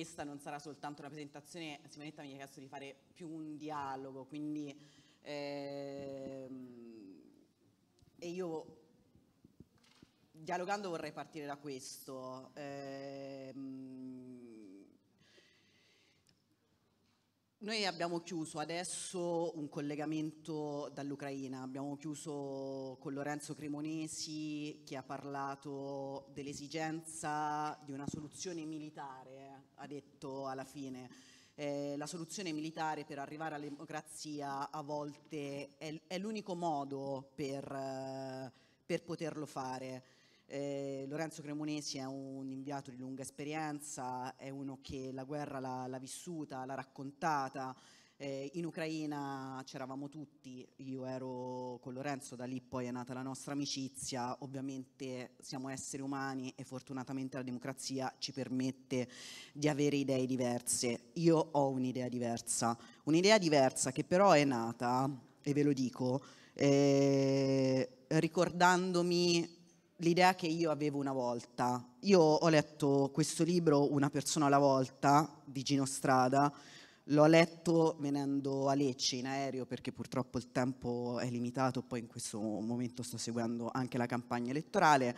questa non sarà soltanto una presentazione, Simonetta mi ha chiesto di fare più un dialogo, quindi ehm, e io dialogando vorrei partire da questo. Ehm, Noi abbiamo chiuso adesso un collegamento dall'Ucraina, abbiamo chiuso con Lorenzo Cremonesi che ha parlato dell'esigenza di una soluzione militare, ha detto alla fine. Eh, la soluzione militare per arrivare alla democrazia a volte è, è l'unico modo per, eh, per poterlo fare. Eh, Lorenzo Cremonesi è un inviato di lunga esperienza, è uno che la guerra l'ha, l'ha vissuta, l'ha raccontata. Eh, in Ucraina c'eravamo tutti, io ero con Lorenzo, da lì poi è nata la nostra amicizia, ovviamente siamo esseri umani e fortunatamente la democrazia ci permette di avere idee diverse. Io ho un'idea diversa, un'idea diversa che però è nata, e ve lo dico, eh, ricordandomi l'idea che io avevo una volta. Io ho letto questo libro Una persona alla volta di Gino Strada, l'ho letto venendo a Lecce in aereo perché purtroppo il tempo è limitato, poi in questo momento sto seguendo anche la campagna elettorale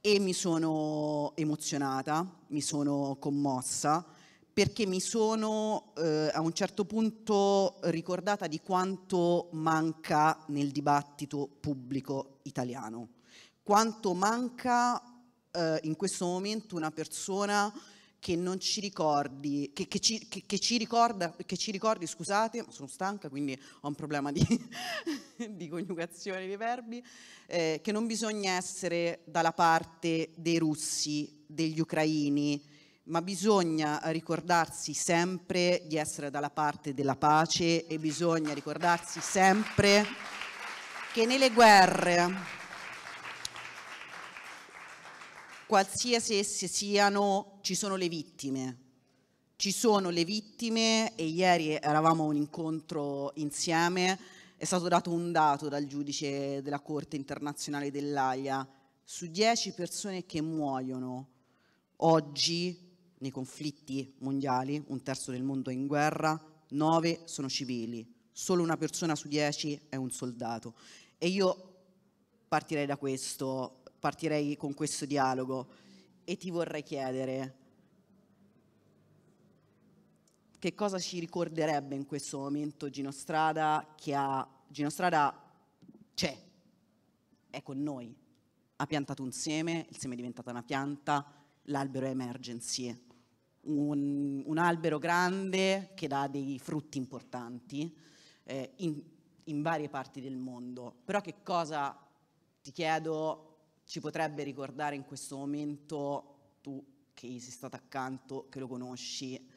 e mi sono emozionata, mi sono commossa perché mi sono eh, a un certo punto ricordata di quanto manca nel dibattito pubblico italiano quanto manca eh, in questo momento una persona che non ci ricordi, che, che, ci, che, che ci, ricorda, che ci ricordi, scusate, sono stanca quindi ho un problema di, di coniugazione dei verbi, eh, che non bisogna essere dalla parte dei russi, degli ucraini, ma bisogna ricordarsi sempre di essere dalla parte della pace e bisogna ricordarsi sempre che nelle guerre qualsiasi esse siano, ci sono le vittime. Ci sono le vittime e ieri eravamo a un incontro insieme, è stato dato un dato dal giudice della Corte internazionale dell'AIA, su 10 persone che muoiono oggi nei conflitti mondiali, un terzo del mondo è in guerra, nove sono civili, solo una persona su 10 è un soldato. E io partirei da questo, partirei con questo dialogo e ti vorrei chiedere che cosa ci ricorderebbe in questo momento Gino Strada che ha Gino Strada c'è, è con noi, ha piantato un seme, il seme è diventato una pianta, l'albero è Emergency, un, un albero grande che dà dei frutti importanti eh, in, in varie parti del mondo. Però che cosa ti chiedo ci potrebbe ricordare in questo momento, tu che gli sei stato accanto, che lo conosci,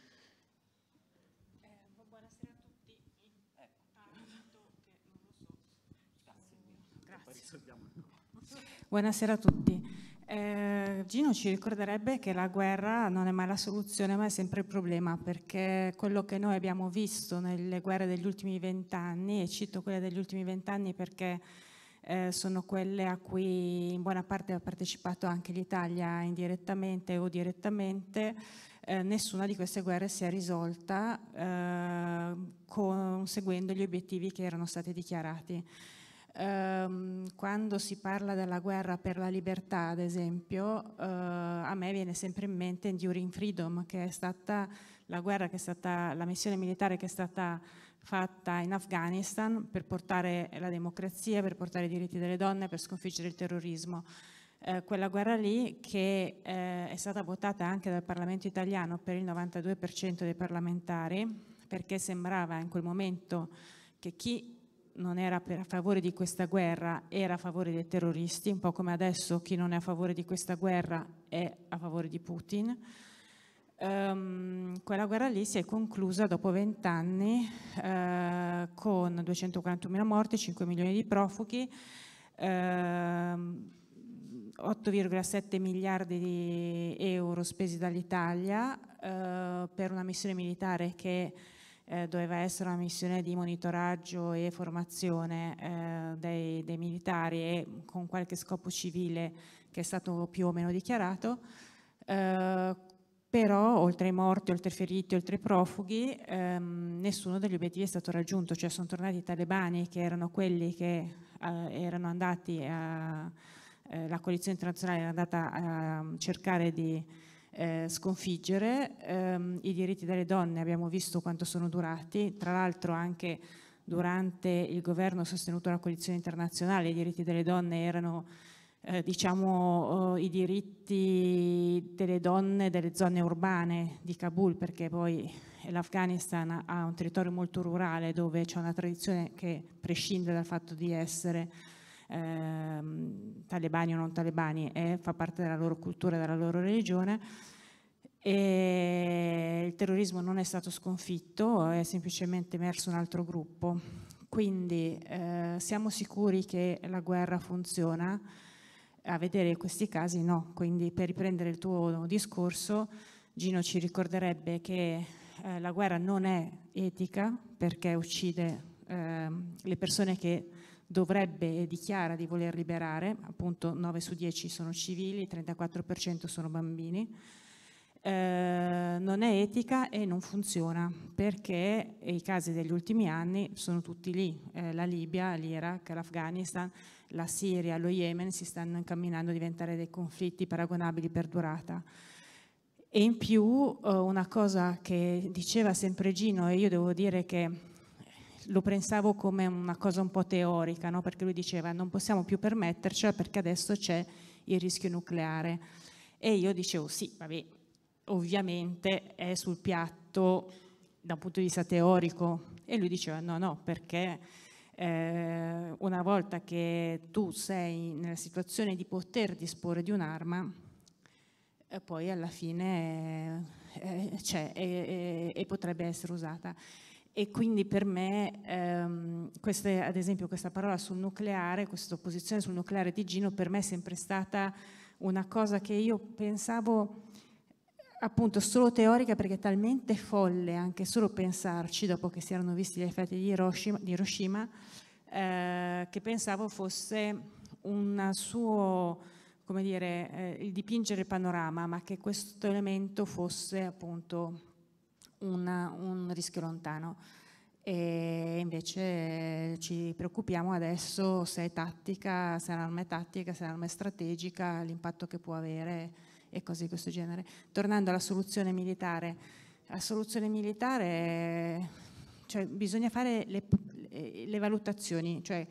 Buonasera a tutti. Eh, Gino ci ricorderebbe che la guerra non è mai la soluzione, ma è sempre il problema, perché quello che noi abbiamo visto nelle guerre degli ultimi vent'anni, e cito quelle degli ultimi vent'anni perché eh, sono quelle a cui in buona parte ha partecipato anche l'Italia indirettamente o direttamente. Eh, nessuna di queste guerre si è risolta eh, conseguendo gli obiettivi che erano stati dichiarati ehm, quando si parla della guerra per la libertà, ad esempio, eh, a me viene sempre in mente Enduring Freedom, che è stata la guerra che è stata, la missione militare che è stata fatta in Afghanistan per portare la democrazia, per portare i diritti delle donne, per sconfiggere il terrorismo. Eh, quella guerra lì che eh, è stata votata anche dal Parlamento italiano per il 92% dei parlamentari, perché sembrava in quel momento che chi non era a favore di questa guerra era a favore dei terroristi, un po' come adesso chi non è a favore di questa guerra è a favore di Putin. Um, quella guerra lì si è conclusa dopo vent'anni eh, con 241.000 morti, 5 milioni di profughi, eh, 8,7 miliardi di euro spesi dall'Italia eh, per una missione militare che eh, doveva essere una missione di monitoraggio e formazione eh, dei, dei militari e con qualche scopo civile che è stato più o meno dichiarato. Uh, però oltre ai morti, oltre ai feriti, oltre ai profughi, ehm, nessuno degli obiettivi è stato raggiunto, cioè sono tornati i talebani che erano quelli che eh, erano andati a, eh, la coalizione internazionale era andata a mm, cercare di eh, sconfiggere, ehm, i diritti delle donne abbiamo visto quanto sono durati, tra l'altro anche durante il governo sostenuto dalla coalizione internazionale i diritti delle donne erano eh, diciamo, eh, i diritti delle donne delle zone urbane di Kabul, perché poi l'Afghanistan ha un territorio molto rurale dove c'è una tradizione che prescinde dal fatto di essere eh, talebani o non talebani, è, fa parte della loro cultura, e della loro religione. E il terrorismo non è stato sconfitto, è semplicemente emerso un altro gruppo. Quindi eh, siamo sicuri che la guerra funziona, a vedere questi casi no. Quindi per riprendere il tuo discorso, Gino ci ricorderebbe che eh, la guerra non è etica perché uccide eh, le persone che dovrebbe e dichiara di voler liberare, appunto 9 su 10 sono civili, 34% sono bambini. Eh, non è etica e non funziona perché i casi degli ultimi anni sono tutti lì, eh, la Libia, l'Iraq, l'Afghanistan, la Siria, lo Yemen si stanno incamminando a diventare dei conflitti paragonabili per durata. E in più eh, una cosa che diceva sempre Gino, e io devo dire che lo pensavo come una cosa un po' teorica, no? perché lui diceva non possiamo più permettercela perché adesso c'è il rischio nucleare. E io dicevo sì, vabbè, ovviamente è sul piatto da un punto di vista teorico. E lui diceva no, no, perché eh, una volta che tu sei nella situazione di poter disporre di un'arma, eh, poi alla fine eh, eh c'è cioè, e, potrebbe essere usata. E quindi per me, ehm, queste, ad esempio, questa parola sul nucleare, questa opposizione sul nucleare di Gino, per me è sempre stata una cosa che io pensavo appunto solo teorica perché è talmente folle anche solo pensarci, dopo che si erano visti gli effetti di Hiroshima, di Hiroshima eh, che pensavo fosse un suo, come dire, eh, il dipingere il panorama, ma che questo elemento fosse appunto una, un rischio lontano. E invece ci preoccupiamo adesso se è tattica, se è un'arma tattica, se è un'arma strategica, l'impatto che può avere e cose di questo genere. Tornando alla soluzione militare, la soluzione militare, cioè bisogna fare le, le valutazioni, cioè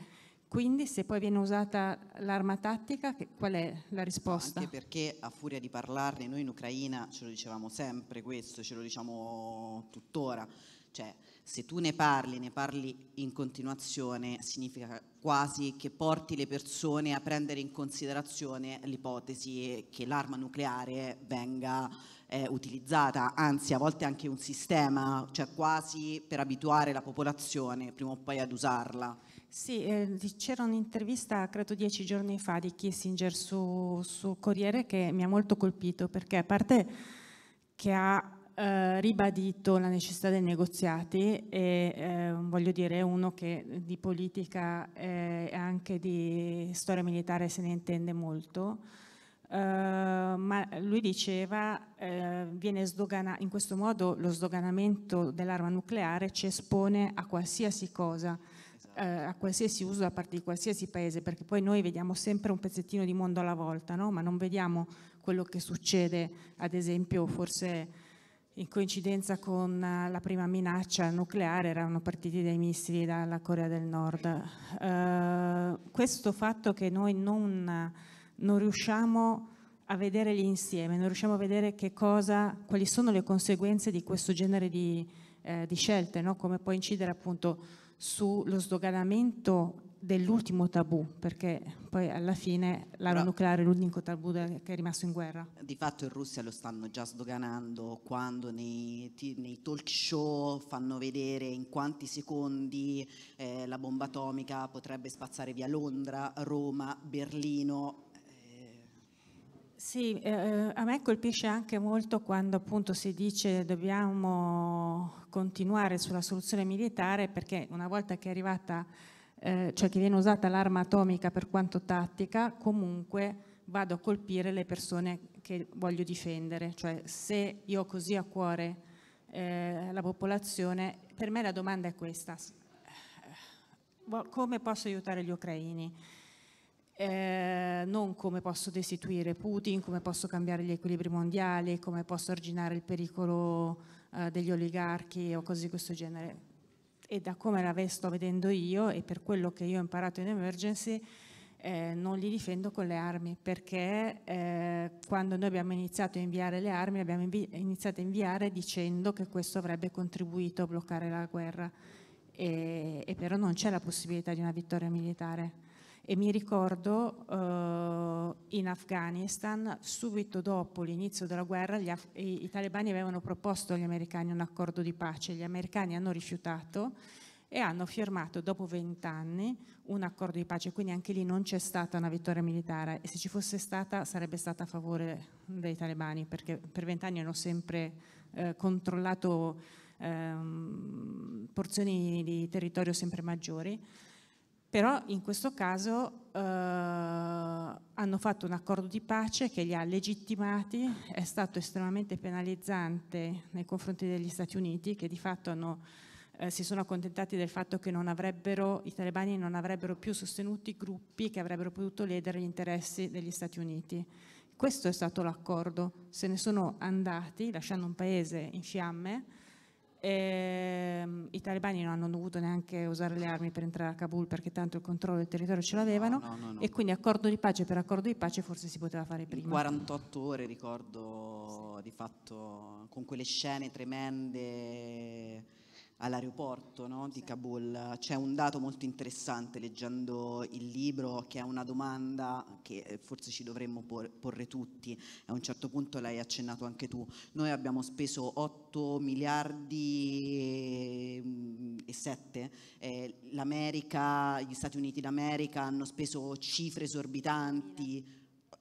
quindi se poi viene usata l'arma tattica, che, qual è la risposta? Anche perché a furia di parlarne, noi in Ucraina ce lo dicevamo sempre questo, ce lo diciamo tuttora, cioè se tu ne parli, ne parli in continuazione, significa quasi che porti le persone a prendere in considerazione l'ipotesi che l'arma nucleare venga eh, utilizzata, anzi a volte anche un sistema, cioè quasi per abituare la popolazione prima o poi ad usarla. Sì, eh, c'era un'intervista credo dieci giorni fa di Kissinger su, su Corriere che mi ha molto colpito perché a parte che ha eh, ribadito la necessità dei negoziati e eh, voglio dire uno che di politica eh, e anche di storia militare se ne intende molto. Eh, ma lui diceva eh, viene sdogana, in questo modo lo sdoganamento dell'arma nucleare ci espone a qualsiasi cosa esatto. a qualsiasi uso da parte di qualsiasi paese, perché poi noi vediamo sempre un pezzettino di mondo alla volta, no? ma non vediamo quello che succede, ad esempio, forse in coincidenza con eh, la prima minaccia nucleare erano partiti dei missili dalla Corea del Nord. Eh, questo fatto che noi non, non, riusciamo a vedere l'insieme, non riusciamo a vedere cosa, quali sono le conseguenze di questo genere di, eh, di scelte, no? come può incidere appunto sullo sdoganamento dell'ultimo tabù, perché poi alla fine l'arma nucleare è l'unico tabù che è rimasto in guerra. Di fatto in Russia lo stanno già sdoganando quando nei, nei talk show fanno vedere in quanti secondi eh, la bomba atomica potrebbe spazzare via Londra, Roma, Berlino, eh. sì, eh, eh, a me colpisce anche molto quando appunto si dice dobbiamo continuare sulla soluzione militare perché una volta che è arrivata eh, cioè che viene usata l'arma atomica per quanto tattica, comunque vado a colpire le persone che voglio difendere, cioè se io ho così a cuore eh, la popolazione, per me la domanda è questa, eh, come posso aiutare gli ucraini? Eh, non come posso destituire Putin, come posso cambiare gli equilibri mondiali, come posso arginare il pericolo eh, degli oligarchi o cose di questo genere e da come la sto vedendo io e per quello che io ho imparato in emergency eh, non li difendo con le armi perché eh, quando noi abbiamo iniziato a inviare le armi abbiamo iniziato a inviare dicendo che questo avrebbe contribuito a bloccare la guerra e, e però non c'è la possibilità di una vittoria militare e mi ricordo eh, in Afghanistan, subito dopo l'inizio della guerra, Af- i, i talebani avevano proposto agli americani un accordo di pace, gli americani hanno rifiutato e hanno firmato dopo vent'anni un accordo di pace, quindi anche lì non c'è stata una vittoria militare e se ci fosse stata sarebbe stata a favore dei talebani perché per vent'anni hanno sempre eh, controllato ehm, porzioni di territorio sempre maggiori però in questo caso eh, hanno fatto un accordo di pace che li ha legittimati, è stato estremamente penalizzante nei confronti degli Stati Uniti che di fatto hanno, eh, si sono accontentati del fatto che i talebani non avrebbero più sostenuto i gruppi che avrebbero potuto ledere gli interessi degli Stati Uniti. Questo è stato l'accordo, se ne sono andati lasciando un paese in fiamme e, ehm, I talebani non hanno dovuto neanche usare le armi per entrare a Kabul perché tanto il controllo del territorio ce l'avevano no, no, no, e quindi accordo di pace per accordo di pace forse si poteva fare prima. 48 ore ricordo sì. di fatto con quelle scene tremende all'aeroporto no, di Kabul. C'è un dato molto interessante leggendo il libro che è una domanda che eh, forse ci dovremmo porre tutti, a un certo punto l'hai accennato anche tu. Noi abbiamo speso 8 miliardi mm, e 7, eh, l'America, gli Stati Uniti d'America hanno speso cifre esorbitanti,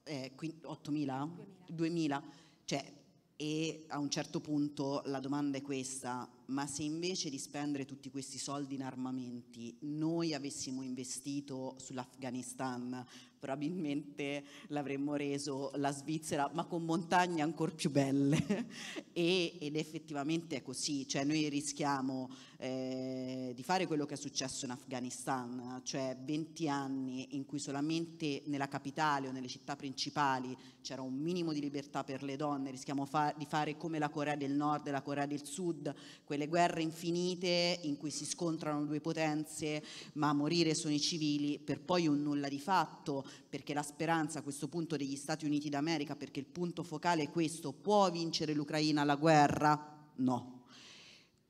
eh, 8.000? 2.000. Cioè, e a un certo punto la domanda è questa, ma se invece di spendere tutti questi soldi in armamenti noi avessimo investito sull'Afghanistan, probabilmente l'avremmo reso la Svizzera, ma con montagne ancora più belle. e, ed effettivamente è così, cioè noi rischiamo eh, di fare quello che è successo in Afghanistan, cioè 20 anni in cui solamente nella capitale o nelle città principali c'era un minimo di libertà per le donne, rischiamo fa- di fare come la Corea del Nord e la Corea del Sud, quelle guerre infinite in cui si scontrano due potenze, ma a morire sono i civili per poi un nulla di fatto perché la speranza a questo punto degli Stati Uniti d'America, perché il punto focale è questo, può vincere l'Ucraina la guerra? No.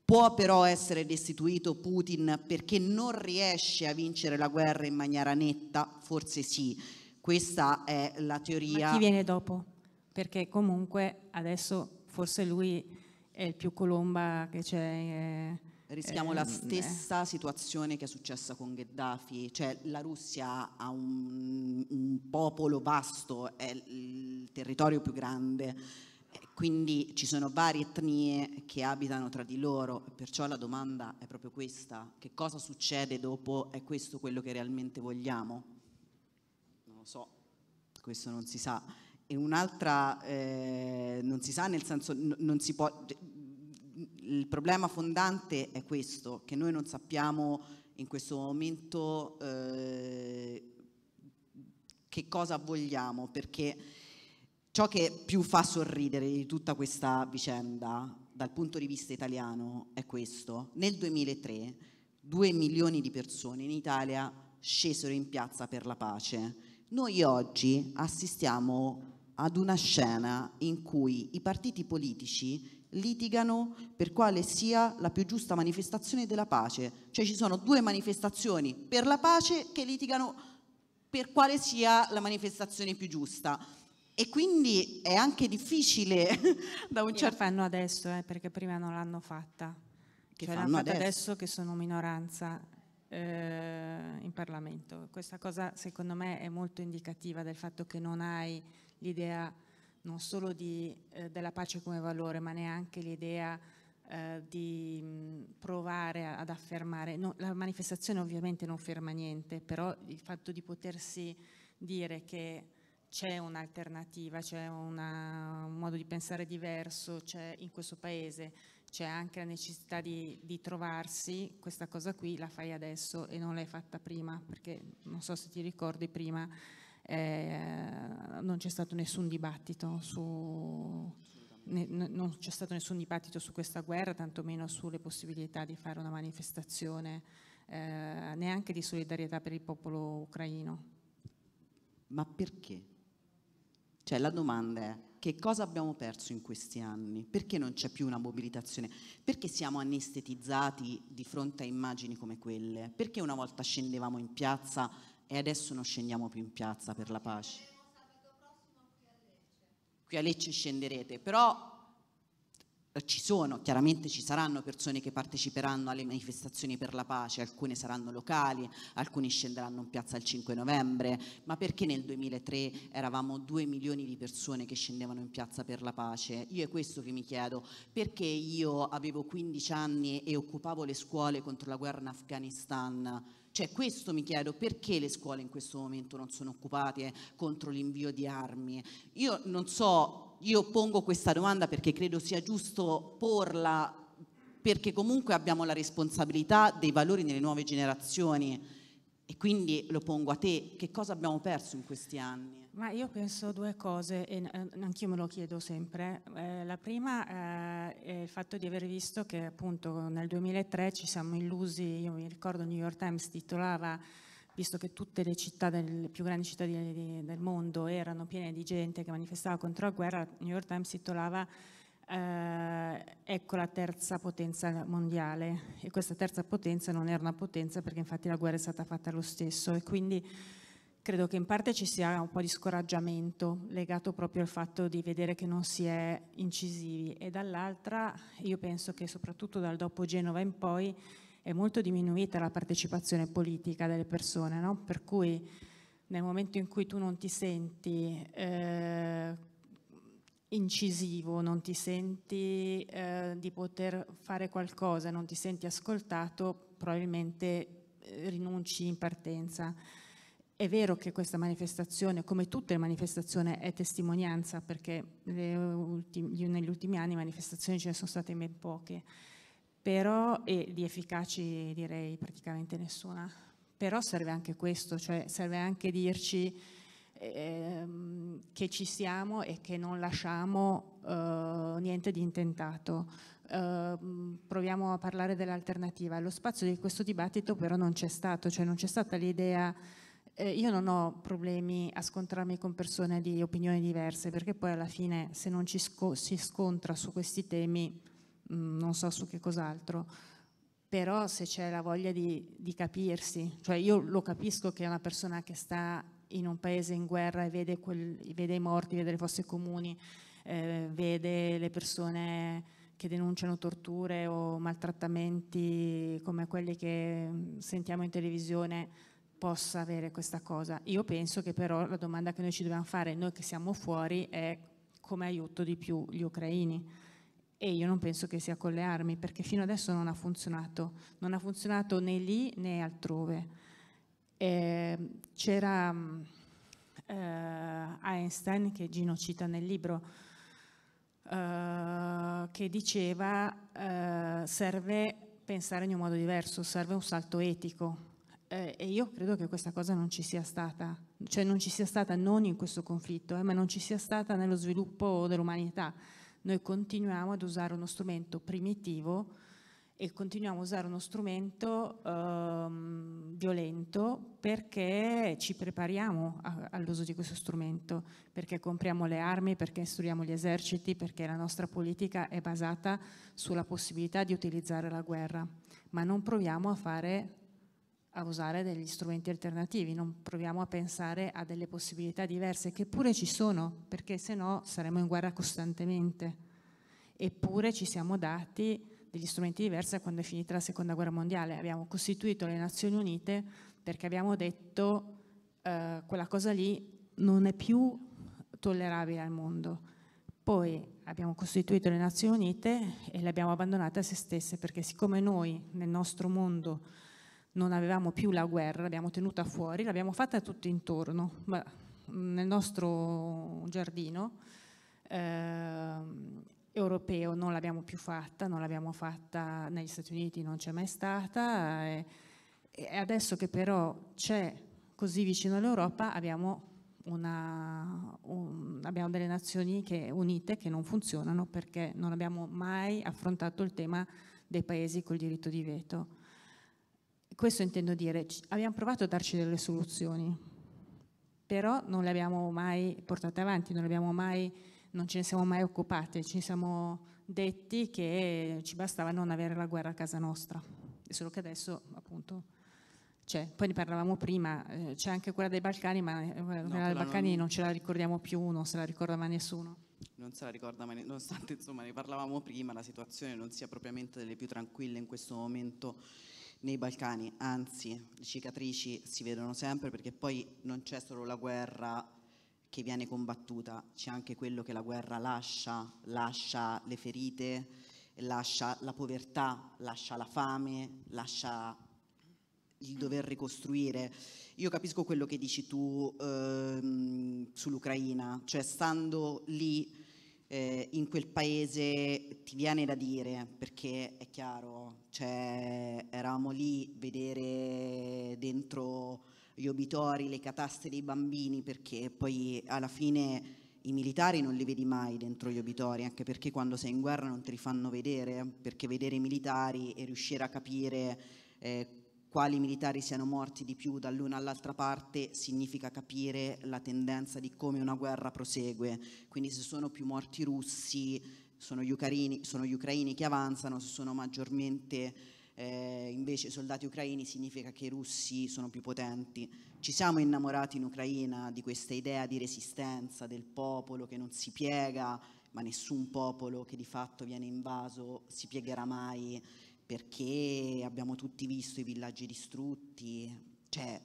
Può però essere destituito Putin perché non riesce a vincere la guerra in maniera netta? Forse sì. Questa è la teoria. Ma chi viene dopo? Perché comunque adesso forse lui è il più colomba che c'è. Eh rischiamo ehm, eh, la stessa eh. situazione che è successa con Gheddafi, cioè la Russia ha un, un popolo vasto, è il territorio più grande, quindi ci sono varie etnie che abitano tra di loro, perciò la domanda è proprio questa, che cosa succede dopo? È questo quello che realmente vogliamo? Non lo so, questo non si sa. E un'altra, eh, non si sa nel senso, non si può il problema fondante è questo, che noi non sappiamo in questo momento eh, che cosa vogliamo, perché ciò che più fa sorridere di tutta questa vicenda dal punto di vista italiano è questo. Nel 2003 due milioni di persone in Italia scesero in piazza per la pace. Noi oggi assistiamo ad una scena in cui i partiti politici litigano per quale sia la più giusta manifestazione della pace. Cioè ci sono due manifestazioni per la pace che litigano per quale sia la manifestazione più giusta. E quindi è anche difficile da un certo... Lo fanno adesso, eh, perché prima non l'hanno fatta. Che cioè l'hanno adesso. adesso che sono minoranza eh, in Parlamento. Questa cosa secondo me è molto indicativa del fatto che non hai l'idea non solo di, eh, della pace come valore, ma neanche l'idea eh, di mh, provare a, ad affermare. No, la manifestazione ovviamente non ferma niente, però il fatto di potersi dire che c'è un'alternativa, c'è una, un modo di pensare diverso, c'è in questo paese, c'è anche la necessità di, di, trovarsi, questa cosa qui la fai adesso e non l'hai fatta prima, perché non so se ti ricordi prima eh, non c'è stato nessun dibattito su, non c'è stato nessun dibattito su questa guerra, tantomeno sulle possibilità di fare una manifestazione eh, neanche di solidarietà per il popolo ucraino. Ma perché? Cioè la domanda è che cosa abbiamo perso in questi anni? Perché non c'è più una mobilitazione? Perché siamo anestetizzati di fronte a immagini come quelle? Perché una volta scendevamo in piazza e adesso non scendiamo più in piazza per la pace. Qui a Lecce scenderete, però eh, ci sono, chiaramente ci saranno persone che parteciperanno alle manifestazioni per la pace, alcune saranno locali, alcuni scenderanno in piazza il 5 novembre, ma perché nel 2003 eravamo 2 milioni di persone che scendevano in piazza per la pace? Io è questo che mi chiedo, perché io avevo 15 anni e occupavo le scuole contro la guerra in Afghanistan? Cioè questo mi chiedo, perché le scuole in questo momento non sono occupate contro l'invio di armi? Io non so, io pongo questa domanda perché credo sia giusto porla, perché comunque abbiamo la responsabilità dei valori nelle nuove generazioni e quindi lo pongo a te, che cosa abbiamo perso in questi anni? Ma io penso due cose, e eh, anch'io me lo chiedo sempre. Eh, la prima eh, è il fatto di aver visto che appunto nel 2003 ci siamo illusi, io mi ricordo New York Times titolava visto che tutte le città, del, più grandi città di, di, del mondo erano piene di gente che manifestava contro la guerra, New York Times titolava eh, ecco la terza potenza mondiale e questa terza potenza non era una potenza perché infatti la guerra è stata fatta lo stesso e quindi credo che in parte ci sia un po' di scoraggiamento legato proprio al fatto di vedere che non si è incisivi e dall'altra io penso che soprattutto dal dopo Genova in poi è molto diminuita la partecipazione politica delle persone, no? per cui nel momento in cui tu non ti senti eh, incisivo, non ti senti eh, di poter fare qualcosa, non ti senti ascoltato, probabilmente eh, rinunci in partenza. È vero che questa manifestazione, come tutte le manifestazioni, è testimonianza perché ultimi, negli ultimi anni manifestazioni ce ne sono state ben poche, però e di efficaci direi praticamente nessuna. Però serve anche questo, cioè serve anche dirci ehm, che ci siamo e che non lasciamo eh, niente di intentato. Eh, proviamo a parlare dell'alternativa. Lo spazio di questo dibattito però non c'è stato, cioè non c'è stata l'idea eh, io non ho problemi a scontrarmi con persone di opinioni diverse, perché poi alla fine se non ci sco si scontra su questi temi, mh, mm, non so su che cos'altro, però se c'è la voglia di, di capirsi, cioè io lo capisco che è una persona che sta in un paese in guerra e vede, quel, vede i morti, vede le fosse comuni, eh, vede le persone che denunciano torture o maltrattamenti come quelli che mm, sentiamo in televisione possa avere questa cosa. Io penso che però la domanda che noi ci dobbiamo fare, noi che siamo fuori, è come aiuto di più gli ucraini. E io non penso che sia con le armi, perché fino adesso non ha funzionato, non ha funzionato né lì né altrove. Eh, c'era mm, eh, Einstein, che Gino cita nel libro, eh, che diceva eh, serve pensare in un modo diverso, serve un salto etico, eh, e io credo che questa cosa non ci sia stata, cioè non ci sia stata non in questo conflitto, eh, ma non ci sia stata nello sviluppo dell'umanità. Noi continuiamo ad usare uno strumento primitivo e continuiamo a usare uno strumento ehm, violento perché ci prepariamo a, all'uso di questo strumento, perché compriamo le armi, perché istruiamo gli eserciti, perché la nostra politica è basata sulla possibilità di utilizzare la guerra, ma non proviamo a fare a usare degli strumenti alternativi, non proviamo a pensare a delle possibilità diverse che pure ci sono, perché se no saremo in guerra costantemente. Eppure ci siamo dati degli strumenti diversi da quando è finita la seconda guerra mondiale. Abbiamo costituito le Nazioni Unite perché abbiamo detto eh, quella cosa lì non è più tollerabile al mondo. Poi abbiamo costituito le Nazioni Unite e le abbiamo abbandonate a se stesse perché siccome noi nel nostro mondo non avevamo più la guerra, l'abbiamo tenuta fuori, l'abbiamo fatta tutto intorno, ma mm, nel nostro giardino eh, europeo non l'abbiamo più fatta, non l'abbiamo fatta negli Stati Uniti, non c'è mai stata e, e adesso che però c'è così vicino all'Europa abbiamo, un, abbiamo delle nazioni che, unite che non funzionano perché non abbiamo mai affrontato il tema dei paesi col diritto di veto questo intendo dire, abbiamo provato a darci delle soluzioni, però non le abbiamo mai portate avanti, non, mai, non ce ne siamo mai occupate, ci siamo detti che ci bastava non avere la guerra a casa nostra, solo che adesso appunto... Cioè, poi ne parlavamo prima, eh, c'è anche quella dei Balcani, ma eh, quella dei Balcani non... non... ce la ricordiamo più, non se la ricorda mai nessuno. Non se la ricorda mai, nonostante insomma ne parlavamo prima, la situazione non sia propriamente delle più tranquille in questo momento nei Balcani, anzi le cicatrici si vedono sempre perché poi non c'è solo la guerra che viene combattuta, c'è anche quello che la guerra lascia, lascia le ferite, lascia la povertà, lascia la fame, lascia il dover ricostruire. Io capisco quello che dici tu ehm, sull'Ucraina, cioè stando lì eh, in quel paese ti viene da dire, eh, perché è chiaro, cioè, eravamo lì vedere dentro gli obitori, le cataste dei bambini, perché poi alla fine i militari non li vedi mai dentro gli obitori, anche perché quando sei in guerra non te li fanno vedere, eh, perché vedere i militari e riuscire a capire eh, quali militari siano morti di più dall'una all'altra parte significa capire la tendenza di come una guerra prosegue. Quindi se sono più morti russi, sono gli ucraini, sono gli ucraini che avanzano, se sono maggiormente eh, invece soldati ucraini significa che i russi sono più potenti. Ci siamo innamorati in Ucraina di questa idea di resistenza del popolo che non si piega, ma nessun popolo che di fatto viene invaso si piegherà mai perché abbiamo tutti visto i villaggi distrutti, cioè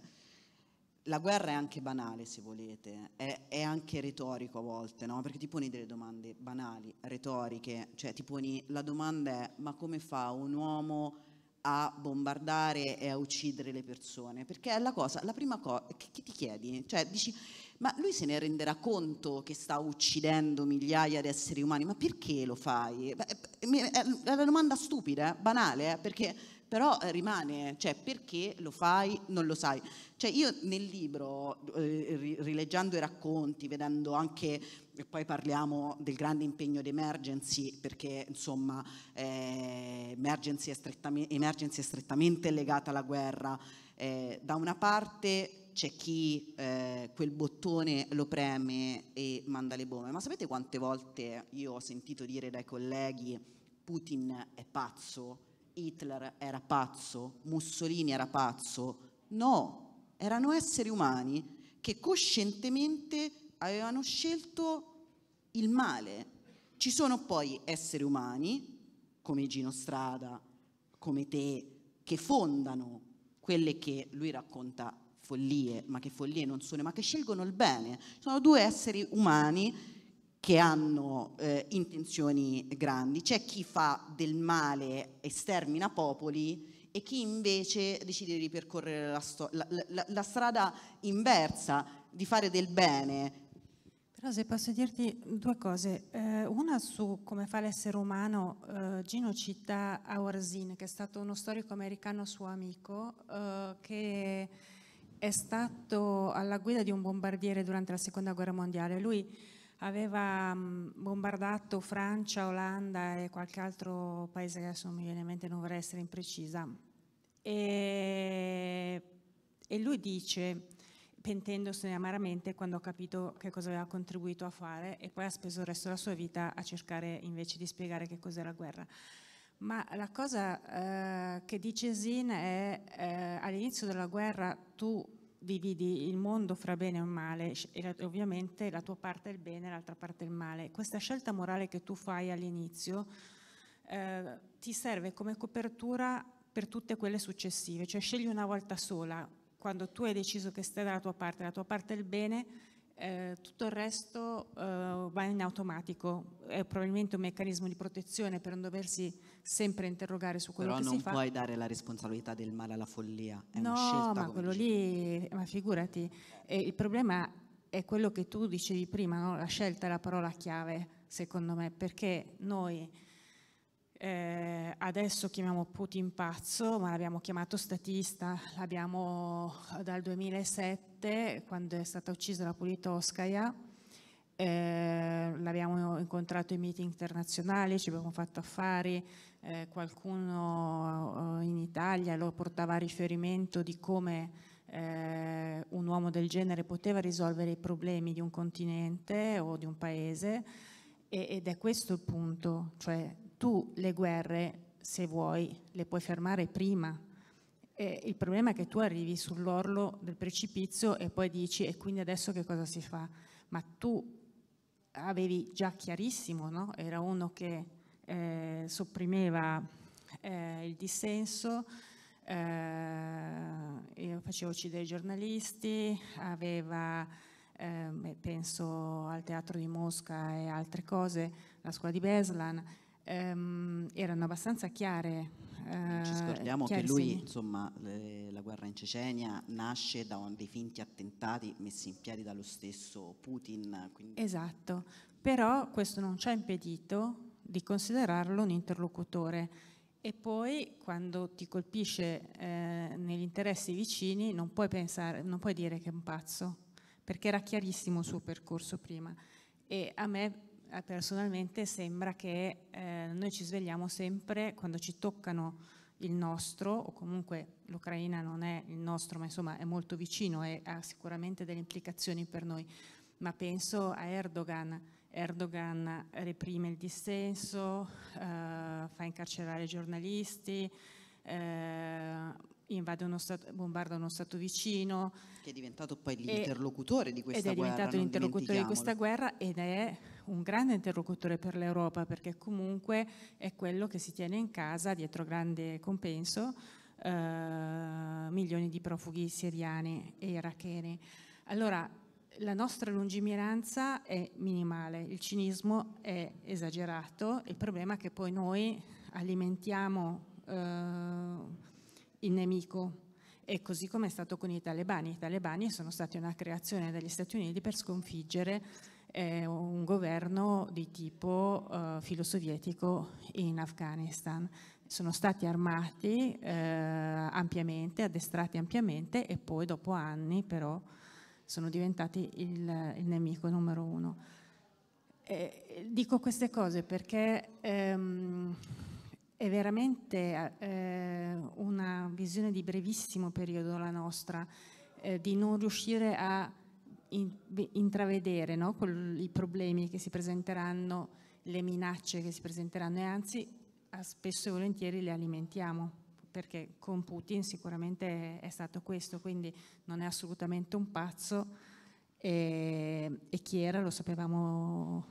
la guerra è anche banale se volete, è, è anche retorico a volte, no? perché ti poni delle domande banali, retoriche, cioè ti poni la domanda è ma come fa un uomo a bombardare e a uccidere le persone? Perché è la cosa, la prima cosa che, che ti chiedi, cioè dici ma lui se ne renderà conto che sta uccidendo migliaia di esseri umani, ma perché lo fai? Eh, eh, è una domanda stupida, eh, banale, perché però rimane, cioè perché lo fai, non lo sai. Cioè io nel libro, rileggendo i racconti, vedendo anche, e poi parliamo del grande impegno di Emergency, perché insomma eh, emergency, è emergency, è strettamente legata alla guerra, eh, da una parte c'è chi eh, quel bottone lo preme e manda le bombe, ma sapete quante volte io ho sentito dire dai colleghi Putin è pazzo, Hitler era pazzo, Mussolini era pazzo? No, erano esseri umani che coscientemente avevano scelto il male. Ci sono poi esseri umani, come Gino Strada, come te, che fondano quelle che lui racconta follie, ma che follie non sono, ma che scelgono il bene. Sono due esseri umani che hanno eh, intenzioni grandi. C'è chi fa del male e stermina popoli e chi invece decide di percorrere la, la, la, la strada inversa, di fare del bene, però se posso dirti due cose, eh, una su come fa l'essere umano, eh, Gino cita Aurzin, che è stato uno storico americano suo amico, eh, che è stato alla guida di un bombardiere durante la seconda guerra mondiale. Lui aveva mm, bombardato Francia, Olanda e qualche altro paese che adesso mi viene in mente, non vorrei essere imprecisa. E, e lui dice, pentendosene amaramente, quando ha capito che cosa aveva contribuito a fare e poi ha speso il resto della sua vita a cercare invece di spiegare che cos'è la guerra. Ma la cosa eh, che dice Zin è eh, all'inizio della guerra tu dividi il mondo fra bene e male, e ovviamente la tua parte è il bene e l'altra parte è il male. Questa scelta morale che tu fai all'inizio eh, ti serve come copertura per tutte quelle successive, cioè scegli una volta sola, quando tu hai deciso che stai dalla tua parte, la tua parte è il bene, eh, tutto il resto eh, va in automatico, è probabilmente un meccanismo di protezione per non doversi sempre interrogare su quello Però che si fa. Però non puoi dare la responsabilità del male alla follia, è no, una scelta. No, ma quello dicevi. lì, ma figurati, eh, il problema è quello che tu dicevi prima, no? la scelta è la parola chiave, secondo me, perché noi eh, adesso chiamiamo Putin pazzo, ma l'abbiamo chiamato statista, l'abbiamo eh, dal 2007, quando è stata uccisa la Politkovskaya, eh, l'abbiamo incontrato in meeting internazionali, ci abbiamo fatto affari, eh, qualcuno eh, in Italia lo portava a riferimento di come eh, un uomo del genere poteva risolvere i problemi di un continente o di un paese. ed è questo il punto, cioè tu le guerre, se vuoi, le puoi fermare prima. E il problema è che tu arrivi sull'orlo del precipizio e poi dici e quindi adesso che cosa si fa? Ma tu avevi già chiarissimo, no? era uno che eh, sopprimeva eh, il dissenso, eh, faceva uccidere i giornalisti, aveva, ehm, penso al teatro di Mosca e altre cose, la scuola di Beslan, ehm, erano abbastanza chiare. Eh, Ci scordiamo che lui, insomma, le, la guerra in Cecenia nasce da dei finti attentati messi in piedi dallo stesso Putin. Quindi... Esatto, però questo non ci ha impedito di considerarlo un interlocutore. E poi quando ti colpisce eh, negli interessi vicini non puoi, pensare, non puoi dire che è un pazzo, perché era chiarissimo il suo percorso prima. E a me personalmente sembra che eh, noi ci svegliamo sempre quando ci toccano il nostro, o comunque l'Ucraina non è il nostro, ma insomma è molto vicino e ha sicuramente delle implicazioni per noi, ma penso a Erdogan. Erdogan reprime il dissenso, eh, fa incarcerare giornalisti, eh, invade uno stato, bombarda uno stato vicino. Che è diventato poi l'interlocutore di questa guerra. Ed è diventato l'interlocutore di questa guerra ed è un grande interlocutore per l'Europa perché comunque è quello che si tiene in casa dietro grande compenso eh, milioni di profughi siriani e iracheni. Allora la nostra lungimiranza è minimale, il cinismo è esagerato, il problema è che poi noi alimentiamo eh, il nemico e così come è stato con i talebani. I talebani sono stati una creazione degli Stati Uniti per sconfiggere eh, un governo di tipo eh, filosovietico in Afghanistan. Sono stati armati eh, ampiamente, addestrati ampiamente e poi dopo anni però sono diventati il, il nemico numero uno. Eh, dico queste cose perché ehm, è veramente eh, una visione di brevissimo periodo la nostra, eh, di non riuscire a in, intravedere no? Col, i problemi che si presenteranno, le minacce che si presenteranno e anzi spesso e volentieri le alimentiamo perché con Putin sicuramente è stato questo, quindi non è assolutamente un pazzo e, e chi era lo sapevamo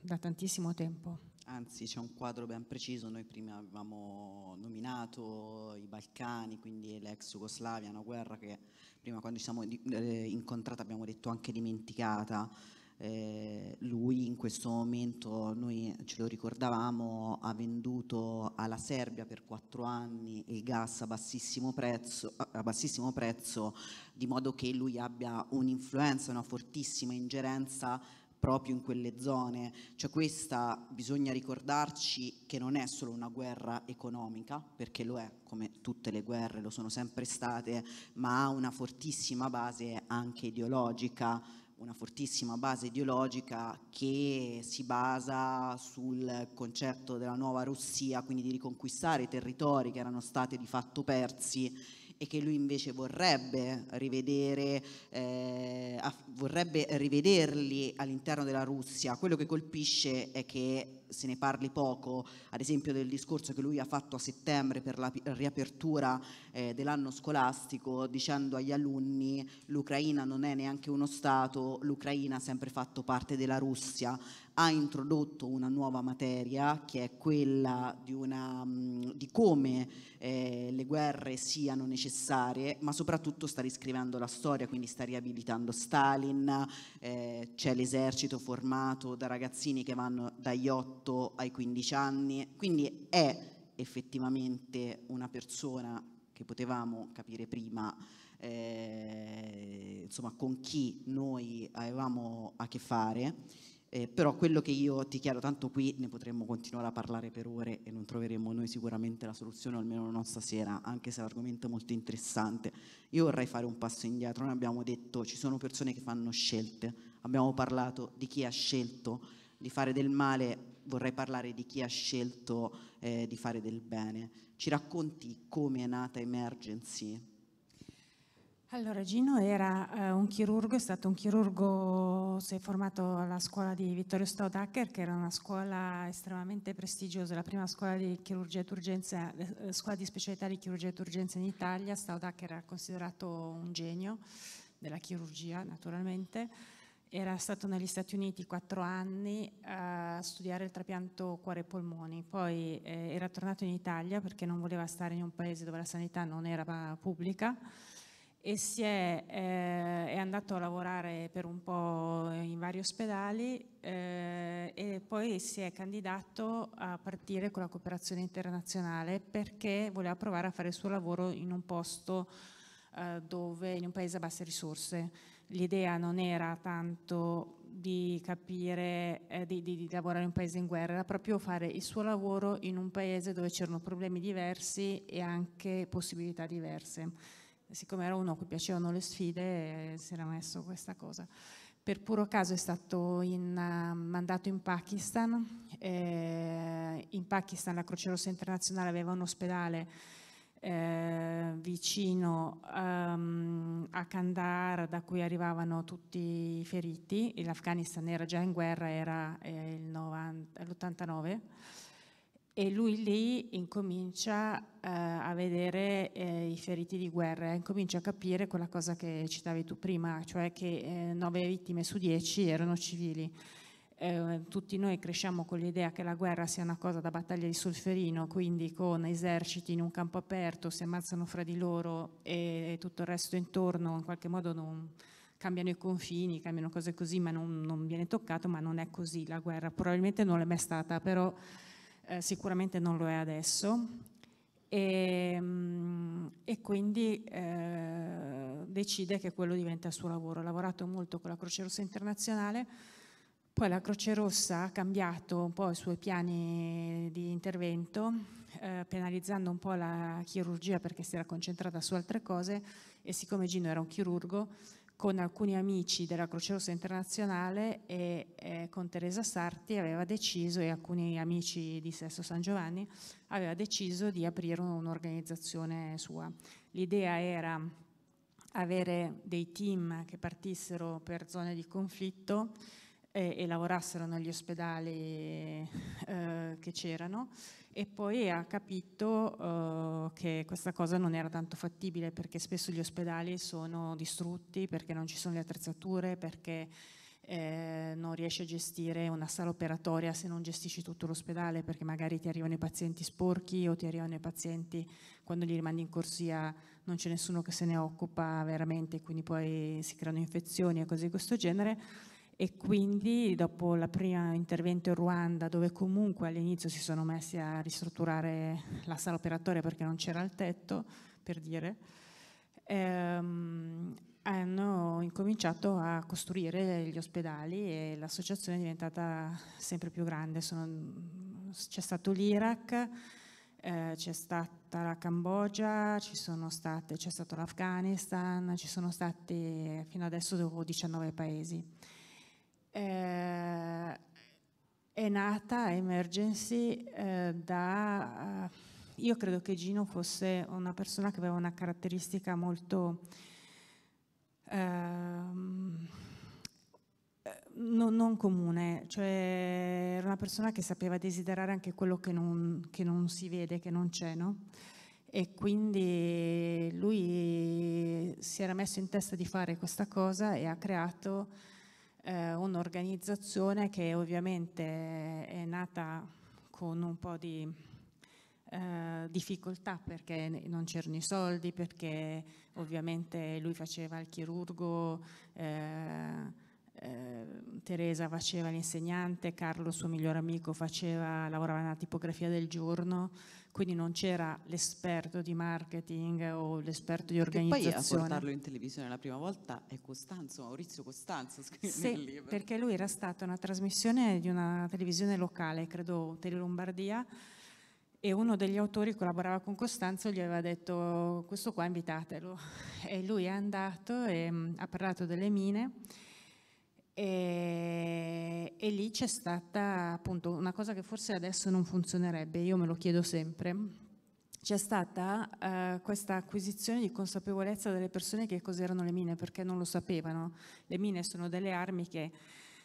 da tantissimo tempo anzi c'è un quadro ben preciso, noi prima avevamo nominato i Balcani, quindi l'ex Jugoslavia, una guerra che prima quando ci siamo eh, incontrati abbiamo detto anche dimenticata, eh, lui in questo momento, noi ce lo ricordavamo, ha venduto alla Serbia per quattro anni il gas a bassissimo prezzo, a bassissimo prezzo di modo che lui abbia un'influenza, una fortissima ingerenza proprio in quelle zone. Cioè questa bisogna ricordarci che non è solo una guerra economica, perché lo è, come tutte le guerre lo sono sempre state, ma ha una fortissima base anche ideologica, una fortissima base ideologica che si basa sul concetto della nuova Russia, quindi di riconquistare i territori che erano stati di fatto persi e che lui invece vorrebbe, rivedere, eh, vorrebbe rivederli all'interno della Russia. Quello che colpisce è che se ne parli poco, ad esempio del discorso che lui ha fatto a settembre per la riapertura eh, dell'anno scolastico dicendo agli alunni l'Ucraina non è neanche uno Stato, l'Ucraina ha sempre fatto parte della Russia ha introdotto una nuova materia che è quella di, una, mm, di come eh, le guerre siano necessarie, ma soprattutto sta riscrivendo la storia, quindi sta riabilitando Stalin, eh, c'è l'esercito formato da ragazzini che vanno dagli 8 ai 15 anni, quindi è effettivamente una persona che potevamo capire prima. Eh, insomma, con chi noi avevamo a che fare eh, però quello che io ti chiedo, tanto qui ne potremmo continuare a parlare per ore e non troveremo noi sicuramente la soluzione, almeno non stasera, anche se è un argomento molto interessante. Io vorrei fare un passo indietro, noi abbiamo detto ci sono persone che fanno scelte, abbiamo parlato di chi ha scelto di fare del male, vorrei parlare di chi ha scelto eh, di fare del bene. Ci racconti come è nata Emergency? Allora, Gino era eh, un chirurgo, è stato un chirurgo, si è formato alla scuola di Vittorio Staudacker, che era una scuola estremamente prestigiosa, la prima scuola di chirurgia ed eh, scuola di specialità di chirurgia d'urgenza in Italia. Staudacker era considerato un genio della chirurgia, naturalmente. Era stato negli Stati Uniti quattro anni a studiare il trapianto cuore e polmoni, poi eh, era tornato in Italia perché non voleva stare in un paese dove la sanità non era eh, pubblica e è, eh, è, andato a lavorare per un po' in vari ospedali eh, e poi si è candidato a partire con la cooperazione internazionale perché voleva provare a fare il suo lavoro in un posto eh, dove, in un paese a basse risorse. L'idea non era tanto di capire, eh, di, di, di lavorare in un paese in guerra, era proprio fare il suo lavoro in un paese dove c'erano problemi diversi e anche possibilità diverse siccome era uno a cui piacevano le sfide, eh, si era messo questa cosa. Per puro caso è stato in, uh, mandato in Pakistan, eh, in Pakistan la Croce Rossa Internazionale aveva un ospedale eh, vicino um, a Kandahar da cui arrivavano tutti i feriti, l'Afghanistan era già in guerra, era eh, l'89 e lui lì incomincia eh, a vedere eh, i feriti di guerra, incomincia a capire quella cosa che citavi tu prima, cioè che eh, 9 vittime su dieci erano civili. Eh, tutti noi cresciamo con l'idea che la guerra sia una cosa da battaglia di solferino, quindi con eserciti in un campo aperto, si ammazzano fra di loro e tutto il resto intorno in qualche modo non, cambiano i confini, cambiano cose così, ma non, non viene toccato, ma non è così la guerra, probabilmente non l'è mai stata, però eh, sicuramente non lo è adesso e, ehm, e quindi eh, decide che quello diventa il suo lavoro. Ha lavorato molto con la Croce Rossa Internazionale, poi la Croce Rossa ha cambiato un po' i suoi piani di intervento, eh, penalizzando un po' la chirurgia perché si era concentrata su altre cose e siccome Gino era un chirurgo, con alcuni amici della Croce Rossa Internazionale e eh, con Teresa Sarti aveva deciso e alcuni amici di Sesto San Giovanni aveva deciso di aprire un'organizzazione sua. L'idea era avere dei team che partissero per zone di conflitto eh, e lavorassero negli ospedali eh, che c'erano e poi ha capito eh, che questa cosa non era tanto fattibile perché spesso gli ospedali sono distrutti, perché non ci sono le attrezzature, perché eh, non riesci a gestire una sala operatoria se non gestisci tutto l'ospedale perché magari ti arrivano i pazienti sporchi o ti arrivano i pazienti quando li rimandi in corsia non c'è nessuno che se ne occupa veramente quindi poi si creano infezioni e cose di questo genere e quindi dopo il primo intervento in Ruanda dove comunque all'inizio si sono messi a ristrutturare la sala operatoria perché non c'era il tetto per dire ehm, hanno incominciato a costruire gli ospedali e l'associazione è diventata sempre più grande c'è stato l'Iraq eh, c'è stata la Cambogia, c'è stato l'Afghanistan, ci sono stati fino adesso 19 paesi eh, è nata Emergency eh, da... Eh, io credo che Gino fosse una persona che aveva una caratteristica molto... Ehm, non, non, comune, cioè era una persona che sapeva desiderare anche quello che non, che non si vede, che non c'è, no? E quindi lui si era messo in testa di fare questa cosa e ha creato eh, un'organizzazione che ovviamente è nata con un po' di eh, difficoltà perché non c'erano i soldi, perché ovviamente lui faceva il chirurgo, eh, eh Teresa faceva l'insegnante, Carlo suo miglior amico faceva, lavorava nella tipografia del giorno, quindi non c'era l'esperto di marketing o l'esperto di organizzazione. poi a portarlo in televisione la prima volta è Costanzo, Maurizio Costanzo scrive sì, nel libro. perché lui era stata una trasmissione di una televisione locale, credo Tele e uno degli autori collaborava con Costanzo gli aveva detto questo qua invitatelo e lui è andato e mm, ha parlato delle mine e, e, lì c'è stata appunto una cosa che forse adesso non funzionerebbe, io me lo chiedo sempre. C'è stata eh, questa acquisizione di consapevolezza delle persone che cos'erano le mine, perché non lo sapevano. Le mine sono delle armi che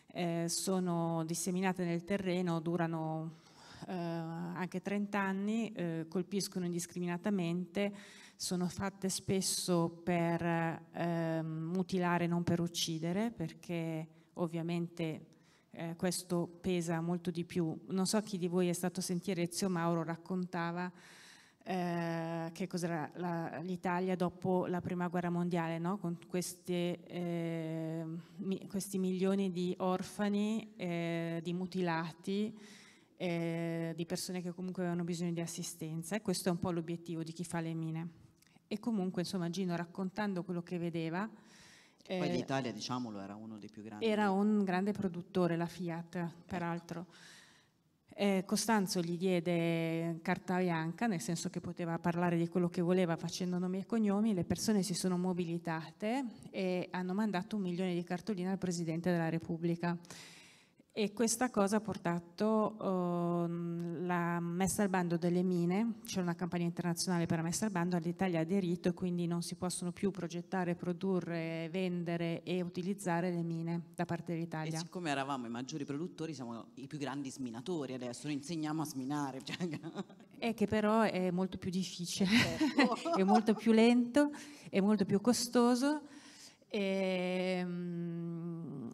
eh, sono disseminate nel terreno, durano eh, anche 30 anni, eh, colpiscono indiscriminatamente, sono fatte spesso per ehm, mutilare, non per uccidere, perché ovviamente eh, questo pesa molto di più. Non so chi di voi è stato a sentire Zio Mauro raccontava eh, che cos'era l'Italia dopo la prima guerra mondiale, no? con queste, eh, mi, questi milioni di orfani, eh, di mutilati, eh, di persone che comunque avevano bisogno di assistenza e questo è un po' l'obiettivo di chi fa le mine. E comunque, insomma, Gino raccontando quello che vedeva, eh, Poi l'Italia, diciamolo, era uno dei più grandi. Era un grande produttore, la Fiat, peraltro. Eh, Costanzo gli diede carta bianca, nel senso che poteva parlare di quello che voleva facendo nomi e cognomi, le persone si sono mobilitate e hanno mandato un milione di cartoline al Presidente della Repubblica e questa cosa ha portato uh, la messa al bando delle mine, c'è una campagna internazionale per la messa al bando, l'Italia ha aderito e quindi non si possono più progettare, produrre, vendere e utilizzare le mine da parte dell'Italia. E siccome eravamo i maggiori produttori siamo i più grandi sminatori adesso, noi insegniamo a sminare. Cioè è che però è molto più difficile, certo. è molto più lento, è molto più costoso. E, um,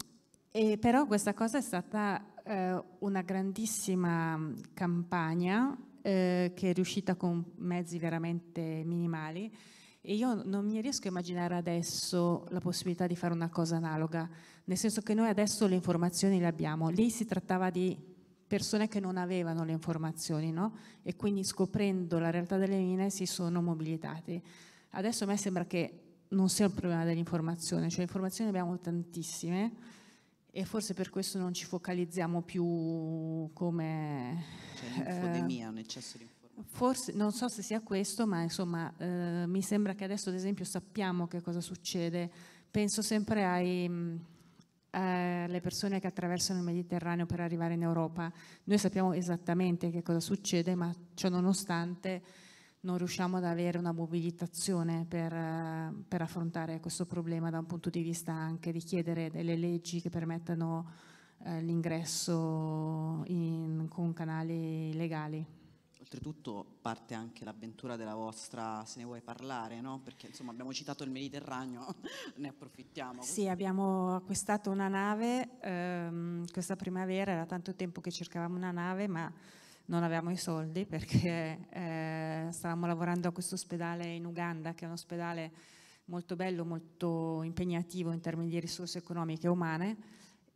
e però questa cosa è stata eh, una grandissima mm, campagna eh, che è riuscita con mezzi veramente minimali e io non mi riesco a immaginare adesso la possibilità di fare una cosa analoga, nel senso che noi adesso le informazioni le abbiamo, lì si trattava di persone che non avevano le informazioni no? e quindi scoprendo la realtà delle mine si sono mobilitati. Adesso a me sembra che non sia un problema dell'informazione, cioè informazioni abbiamo tantissime, e forse per questo non ci focalizziamo più come... C'è cioè, l'infodemia, eh, un eccesso di informazione. Forse, non so se sia questo, ma insomma eh, mi sembra che adesso ad esempio sappiamo che cosa succede. Penso sempre ai mm, eh, le persone che attraversano il Mediterraneo per arrivare in Europa. Noi sappiamo esattamente che cosa succede, ma ciò nonostante non riusciamo ad avere una mobilitazione per, eh, per, affrontare questo problema da un punto di vista anche di chiedere delle leggi che permettano eh, l'ingresso in, con canali legali. Oltretutto parte anche l'avventura della vostra, se ne vuoi parlare, no? perché insomma abbiamo citato il Mediterraneo, ne approfittiamo. Sì, abbiamo acquistato una nave ehm, questa primavera, era tanto tempo che cercavamo una nave, ma non avevamo i soldi perché eh, stavamo lavorando a questo ospedale in Uganda, che è un ospedale molto bello, molto impegnativo in termini di risorse economiche e umane.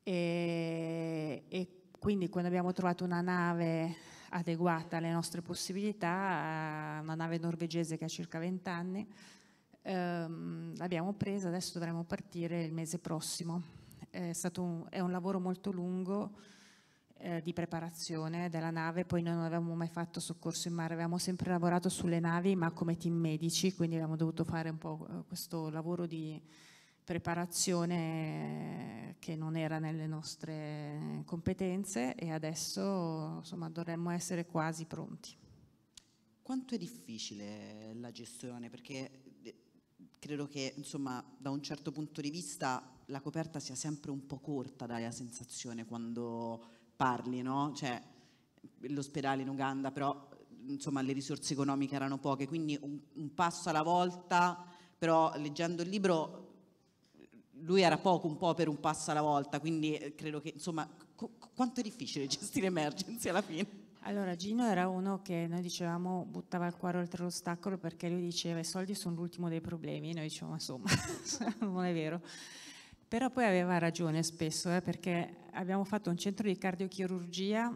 E, e quindi quando abbiamo trovato una nave adeguata alle nostre possibilità, una nave norvegese che ha circa 20 anni, ehm, l'abbiamo presa, adesso dovremo partire il mese prossimo. È, stato un, è un lavoro molto lungo eh, di preparazione della nave, poi noi non avevamo mai fatto soccorso in mare, avevamo sempre lavorato sulle navi ma come team medici, quindi abbiamo dovuto fare un po' eh, questo lavoro di preparazione eh, che non era nelle nostre competenze e adesso insomma, dovremmo essere quasi pronti. Quanto è difficile la gestione? Perché credo che insomma, da un certo punto di vista la coperta sia sempre un po' corta, dai la sensazione quando parli, no? Cioè, l'ospedale in Uganda, però insomma le risorse economiche erano poche, quindi un, un, passo alla volta, però leggendo il libro lui era poco un po' per un passo alla volta, quindi eh, credo che insomma co- quanto è difficile gestire emergenze alla fine. Allora Gino era uno che noi dicevamo buttava il cuore oltre l'ostacolo perché lui diceva i soldi sono l'ultimo dei problemi e noi dicevamo insomma non è vero. Però poi aveva ragione spesso eh, perché abbiamo fatto un centro di cardiochirurgia,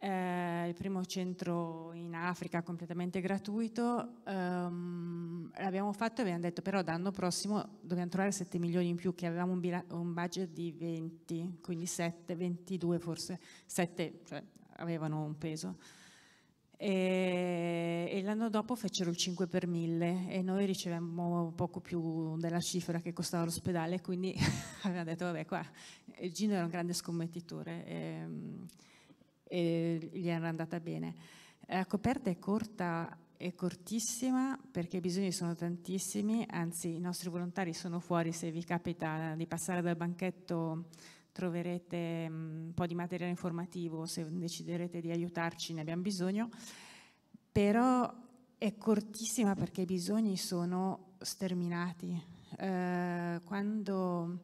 eh, il primo centro in Africa completamente gratuito. Um, l'abbiamo fatto e abbiamo detto però l'anno prossimo dobbiamo trovare 7 milioni in più, che avevamo un, bila- un budget di 20, quindi 7, 22 forse, 7 cioè, avevano un peso e, e l'anno dopo fecero il 5 per 1000 e noi ricevemmo poco più della cifra che costava l'ospedale, quindi avevamo detto vabbè qua, Gino era un grande scommettitore e, ehm, e gli era andata bene. La coperta è corta è cortissima perché i bisogni sono tantissimi, anzi i nostri volontari sono fuori se vi capita di passare dal banchetto troverete un po' di materiale informativo se deciderete di aiutarci, ne abbiamo bisogno, però è cortissima perché i bisogni sono sterminati. Eh, quando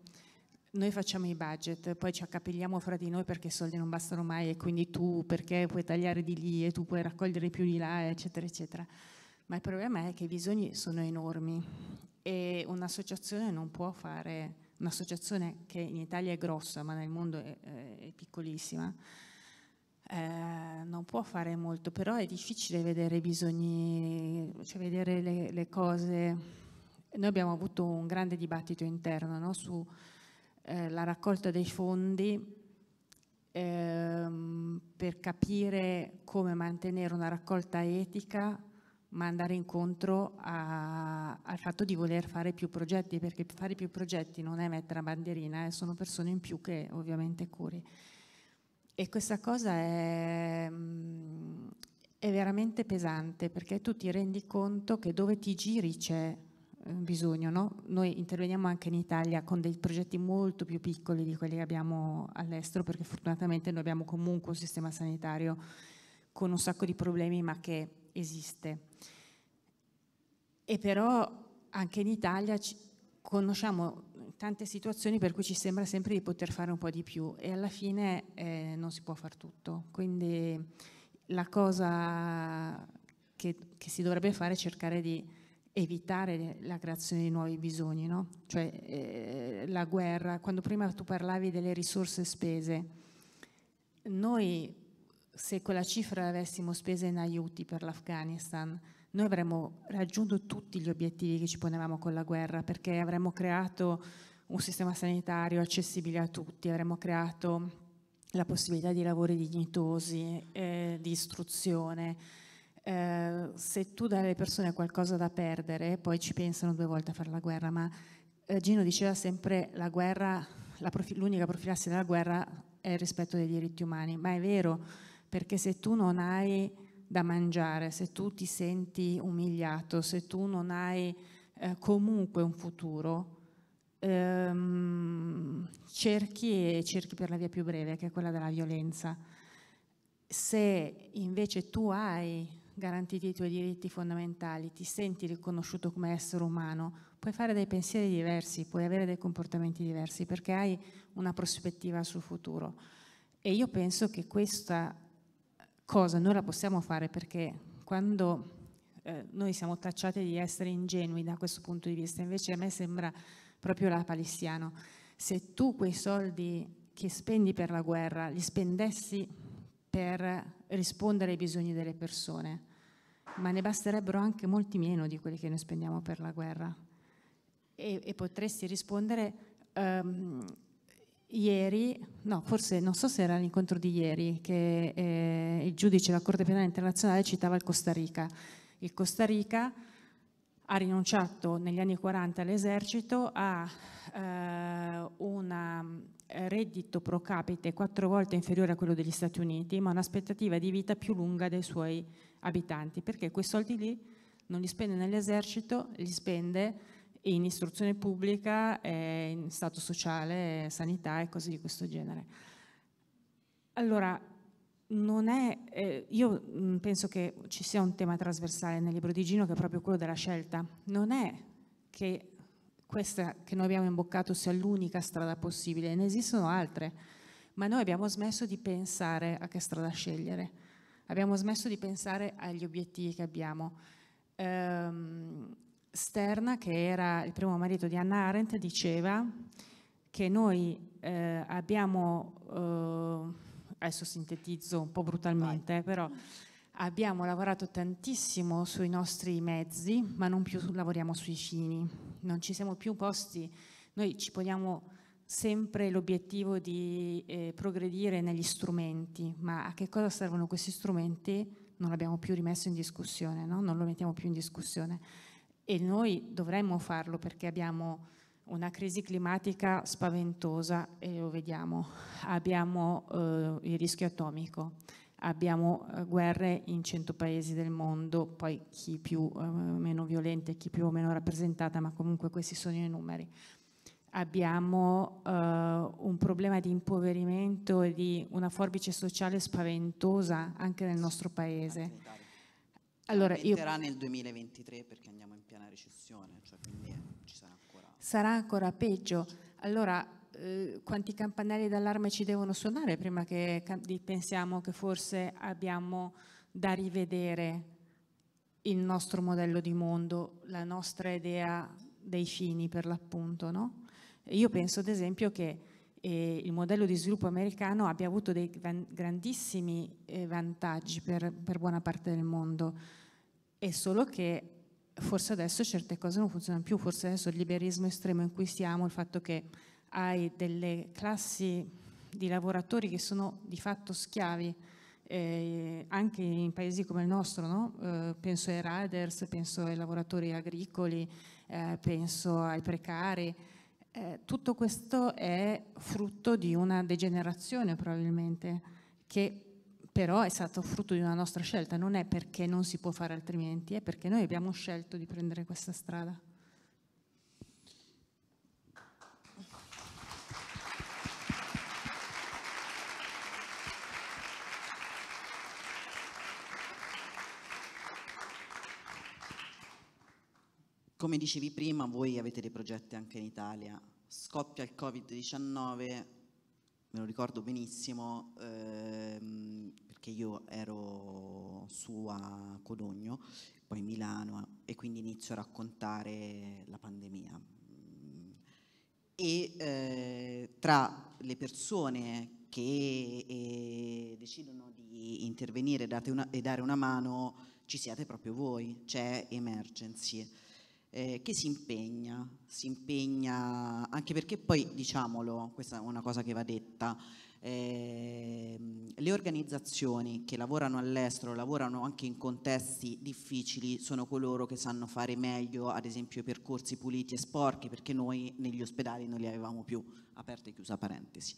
noi facciamo i budget, poi ci accapigliamo fra di noi perché i soldi non bastano mai e quindi tu perché puoi tagliare di lì e tu puoi raccogliere più di là, eccetera, eccetera. Ma il problema è che i bisogni sono enormi e un'associazione non può fare un'associazione che in Italia è grossa ma nel mondo è, eh, è piccolissima, eh, non può fare molto, però è difficile vedere i bisogni, cioè vedere le, le cose. Noi abbiamo avuto un grande dibattito interno no? sulla eh, raccolta dei fondi ehm, per capire come mantenere una raccolta etica ma andare incontro a, al fatto di voler fare più progetti, perché fare più progetti non è mettere la bandierina, eh, sono persone in più che ovviamente curi. E questa cosa è, mm, è veramente pesante, perché tu ti rendi conto che dove ti giri c'è eh, bisogno. No? Noi interveniamo anche in Italia con dei progetti molto più piccoli di quelli che abbiamo all'estero, perché fortunatamente noi abbiamo comunque un sistema sanitario con un sacco di problemi, ma che esiste. E però anche in Italia conosciamo tante situazioni per cui ci sembra sempre di poter fare un po' di più e alla fine eh, non si può fare tutto. Quindi la cosa che, che, si dovrebbe fare è cercare di evitare la creazione di nuovi bisogni, no? cioè eh, la guerra. Quando prima tu parlavi delle risorse spese, noi se quella cifra l'avessimo spesa in aiuti per l'Afghanistan, noi avremmo raggiunto tutti gli obiettivi che ci ponevamo con la guerra, perché avremmo creato un sistema sanitario accessibile a tutti, avremmo creato la possibilità di lavori dignitosi, eh, di istruzione. Eh, se tu dai alle persone qualcosa da perdere, poi ci pensano due volte a fare la guerra, ma eh, Gino diceva sempre la guerra, l'unica profi- profilassi della guerra è il rispetto dei diritti umani, ma è vero, perché se tu non hai da mangiare, se tu ti senti umiliato, se tu non hai eh, comunque un futuro, ehm, cerchi e cerchi per la via più breve, che è quella della violenza. Se invece tu hai garantiti i tuoi diritti fondamentali, ti senti riconosciuto come essere umano, puoi fare dei pensieri diversi, puoi avere dei comportamenti diversi perché hai una prospettiva sul futuro. E io penso che questa cosa noi la possiamo fare perché quando eh, noi siamo tacciati di essere ingenui da questo punto di vista, invece a me sembra proprio la palissiano. Se tu quei soldi che spendi per la guerra li spendessi per rispondere ai bisogni delle persone, ma ne basterebbero anche molti meno di quelli che noi spendiamo per la guerra. E, e potresti rispondere um, ieri, no, forse non so se era l'incontro di ieri, che eh, il giudice della Corte Penale Internazionale citava il Costa Rica. Il Costa Rica ha rinunciato negli anni 40 all'esercito a eh, un eh, reddito pro capite quattro volte inferiore a quello degli Stati Uniti, ma un'aspettativa di vita più lunga dei suoi abitanti, perché quei soldi lì non li spende nell'esercito, li spende in istruzione pubblica, eh, in stato sociale, sanità e cose di questo genere. Allora, non è, eh, io mm, penso che ci sia un tema trasversale nel libro di Gino che è proprio quello della scelta. Non è che questa che noi abbiamo imboccato sia l'unica strada possibile, ne esistono altre, ma noi abbiamo smesso di pensare a che strada scegliere, abbiamo smesso di pensare agli obiettivi che abbiamo. Ehm, Stern, che era il primo marito di Anna Arendt, diceva che noi eh, abbiamo, eh, adesso sintetizzo un po' brutalmente, Vai. però abbiamo lavorato tantissimo sui nostri mezzi, ma non più lavoriamo sui fini, non ci siamo più posti, noi ci poniamo sempre l'obiettivo di eh, progredire negli strumenti, ma a che cosa servono questi strumenti? Non l'abbiamo più rimesso in discussione, no? non lo mettiamo più in discussione e noi dovremmo farlo perché abbiamo una crisi climatica spaventosa e lo vediamo, abbiamo eh, il rischio atomico, abbiamo eh, guerre in 100 paesi del mondo, poi chi più o eh, meno violenta e chi più o meno rappresentata, ma comunque questi sono i numeri. Abbiamo eh, un problema di impoverimento e di una forbice sociale spaventosa anche nel nostro paese. Allora, io... nel 2023 perché andiamo recessione, cioè quindi ci sarà ancora... Sarà ancora peggio. Allora, eh, quanti campanelli d'allarme ci devono suonare prima che pensiamo che forse abbiamo da rivedere il nostro modello di mondo, la nostra idea dei fini per l'appunto, no? Io penso ad esempio che eh, il modello di sviluppo americano abbia avuto dei grandissimi eh, vantaggi per, per buona parte del mondo, è solo che forse adesso certe cose non funzionano più, forse adesso il liberismo estremo in cui siamo, il fatto che hai delle classi di lavoratori che sono di fatto schiavi, eh, anche in paesi come il nostro, no? eh, penso ai riders, penso ai lavoratori agricoli, eh, penso ai precari, eh, tutto questo è frutto di una degenerazione probabilmente che però è stato frutto di una nostra scelta, non è perché non si può fare altrimenti, è perché noi abbiamo scelto di prendere questa strada. Come dicevi prima, voi avete dei progetti anche in Italia. Scoppia il Covid-19, me lo ricordo benissimo, eh, che io ero su a Codogno, poi Milano, e quindi inizio a raccontare la pandemia. E eh, tra le persone che eh, decidono di intervenire una, e dare una mano ci siete proprio voi, c'è Emergency, eh, che si impegna, si impegna anche perché poi diciamolo, questa è una cosa che va detta, Ehm, le organizzazioni che lavorano all'estero, lavorano anche in contesti difficili, sono coloro che sanno fare meglio, ad esempio, percorsi puliti e sporchi, perché noi negli ospedali non li avevamo più, aperta e chiusa parentesi.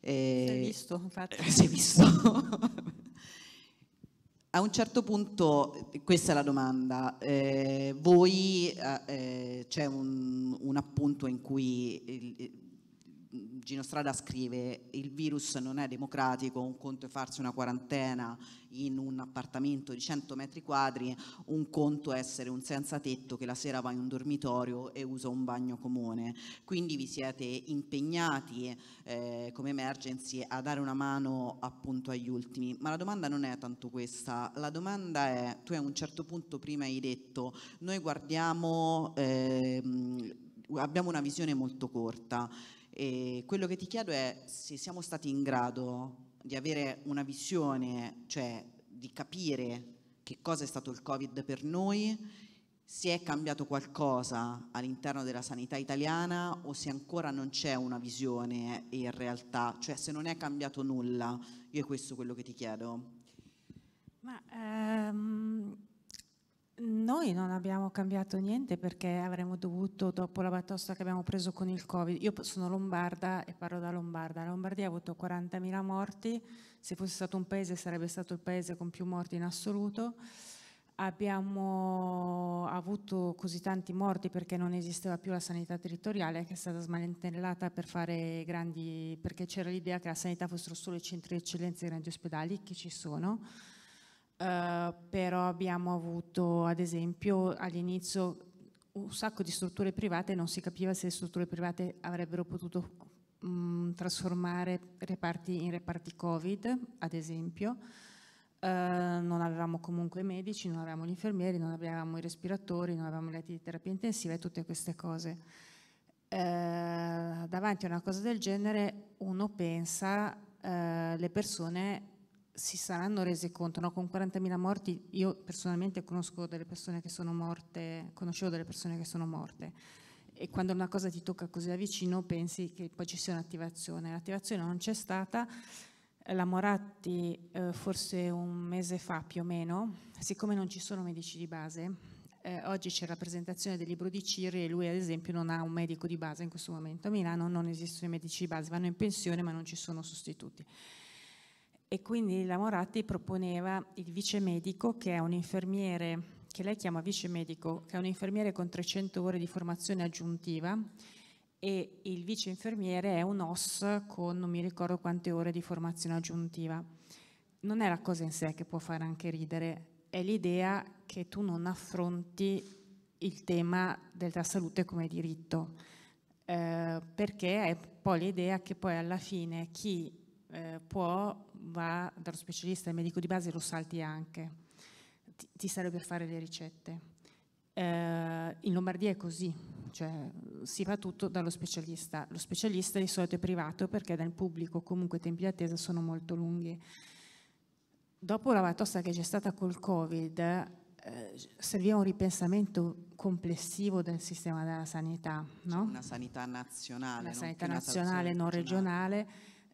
Eh, si è visto, infatti. Eh, si è visto. A un certo punto, questa è la domanda, eh, voi eh, eh c'è un, un, appunto in cui il, Gino Strada scrive il virus non è democratico, un conto è farsi una quarantena in un appartamento di 100 metri quadri, un conto è essere un senza tetto che la sera va in un dormitorio e usa un bagno comune. Quindi vi siete impegnati eh, come emergency a dare una mano appunto agli ultimi, ma la domanda non è tanto questa, la domanda è tu a un certo punto prima hai detto noi guardiamo... Eh, abbiamo una visione molto corta. E quello che ti chiedo è se siamo stati in grado di avere una visione, cioè di capire che cosa è stato il Covid per noi, se è cambiato qualcosa all'interno della sanità italiana o se ancora non c'è una visione in realtà, cioè se non è cambiato nulla. Io è questo quello che ti chiedo. Ma, ehm noi non abbiamo cambiato niente perché avremmo dovuto, dopo la batosta che abbiamo preso con il Covid, io sono lombarda e parlo da lombarda, la Lombardia ha avuto 40.000 morti, se fosse stato un paese sarebbe stato il paese con più morti in assoluto, abbiamo avuto così tanti morti perché non esisteva più la sanità territoriale che è stata smantellata per fare grandi, perché c'era l'idea che la sanità fossero solo i centri di eccellenza e i grandi ospedali che ci sono eh, però abbiamo avuto ad esempio all'inizio un sacco di strutture private, non si capiva se le strutture private avrebbero potuto mh, mm, trasformare reparti in reparti Covid, ad esempio. Eh, non avevamo comunque i medici, non avevamo gli infermieri, non avevamo i respiratori, non avevamo i letti di terapia intensiva e tutte queste cose. Eh, davanti a una cosa del genere uno pensa eh, le persone si saranno rese conto, no? con 40.000 morti io personalmente conosco delle persone che sono morte, conoscevo delle persone che sono morte e quando una cosa ti tocca così da vicino pensi che poi ci sia un'attivazione, l'attivazione non c'è stata, la Moratti eh, forse un mese fa più o meno, siccome non ci sono medici di base, eh, oggi c'è la presentazione del libro di Cirri e lui ad esempio non ha un medico di base in questo momento a Milano, non esistono i medici di base, vanno in pensione ma non ci sono sostituti e quindi la Moratti proponeva il vice medico che è un infermiere che lei chiama vice medico, che è un infermiere con 300 ore di formazione aggiuntiva e il vice infermiere è un OS con non mi ricordo quante ore di formazione aggiuntiva. Non è la cosa in sé che può fare anche ridere, è l'idea che tu non affronti il tema della salute come diritto, eh, perché è poi l'idea che poi alla fine chi eh, può va dallo specialista, il medico di base, lo salti anche, ti, ti serve per fare le ricette. Eh, in Lombardia è così, cioè si va tutto dallo specialista. Lo specialista di solito è privato perché dal pubblico comunque i tempi di attesa sono molto lunghi. Dopo la batosta che c'è stata col Covid, eh, serviva un ripensamento complessivo del sistema della sanità. No? Cioè, una sanità nazionale. Una sanità nazionale, non regionale.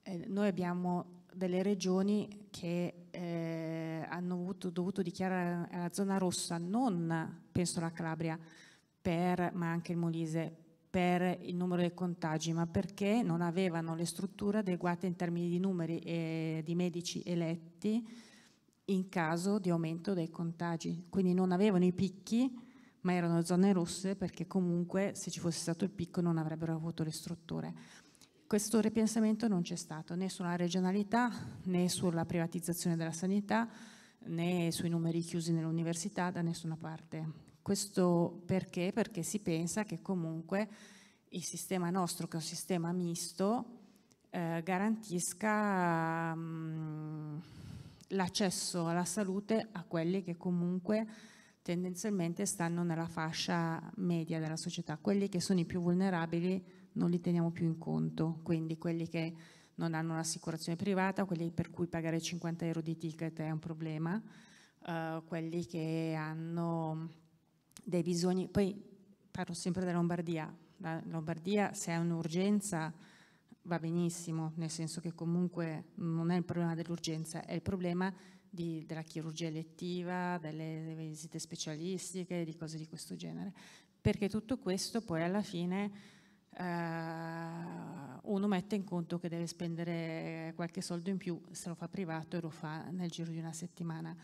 Eh, noi abbiamo delle regioni che eh, hanno avuto, dovuto dichiarare la zona rossa, non penso la Calabria, per, ma anche il Molise, per il numero dei contagi, ma perché non avevano le strutture adeguate in termini di numeri e di medici eletti in caso di aumento dei contagi. Quindi non avevano i picchi, ma erano zone rosse perché comunque se ci fosse stato il picco non avrebbero avuto le strutture. Questo ripensamento non c'è stato né sulla regionalità né sulla privatizzazione della sanità né sui numeri chiusi nell'università da nessuna parte. Questo perché? Perché si pensa che comunque il sistema nostro, che è un sistema misto, eh, garantisca mm, l'accesso alla salute a quelli che comunque tendenzialmente stanno nella fascia media della società, quelli che sono i più vulnerabili non li teniamo più in conto, quindi quelli che non hanno un'assicurazione privata, quelli per cui pagare 50 euro di ticket è un problema, uh, quelli che hanno dei bisogni, poi parlo sempre della Lombardia, la Lombardia se è un'urgenza va benissimo, nel senso che comunque non è il problema dell'urgenza, è il problema di, della chirurgia elettiva, delle visite specialistiche, di cose di questo genere, perché tutto questo poi alla fine eh, uno mette in conto che deve spendere qualche soldo in più, se lo fa privato e lo fa nel giro di una settimana.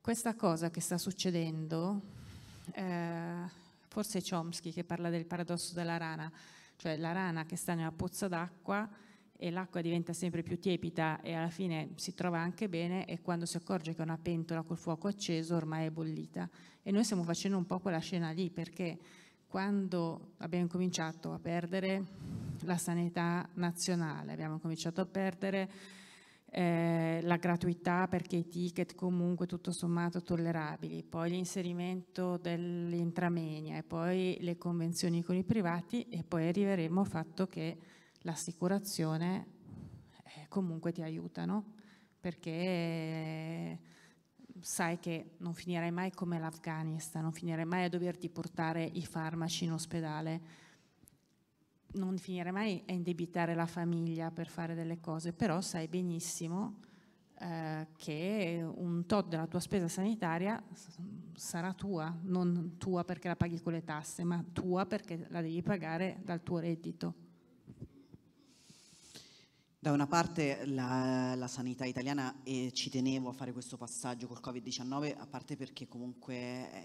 Questa cosa che sta succedendo, eh, forse è Chomsky che parla del paradosso della rana, cioè la rana che sta nella pozza d'acqua e l'acqua diventa sempre più tiepida e alla fine si trova anche bene e quando si accorge che è una pentola col fuoco acceso ormai è bollita. E noi stiamo facendo un po' quella scena lì perché quando abbiamo cominciato a perdere la sanità nazionale, abbiamo cominciato a perdere eh, la gratuità perché i ticket comunque tutto sommato tollerabili, poi l'inserimento dell'intramenia e poi le convenzioni con i privati e poi arriveremo al fatto che l'assicurazione eh, comunque ti aiutano perché sai che non finirai mai come l'Afghanistan, non finirai mai a doverti portare i farmaci in ospedale, non finirai mai a indebitare la famiglia per fare delle cose, però sai benissimo eh, che un tot della tua spesa sanitaria sarà tua, non tua perché la paghi con le tasse, ma tua perché la devi pagare dal tuo reddito. Da una parte la, la sanità italiana, e ci tenevo a fare questo passaggio col Covid-19, a parte perché comunque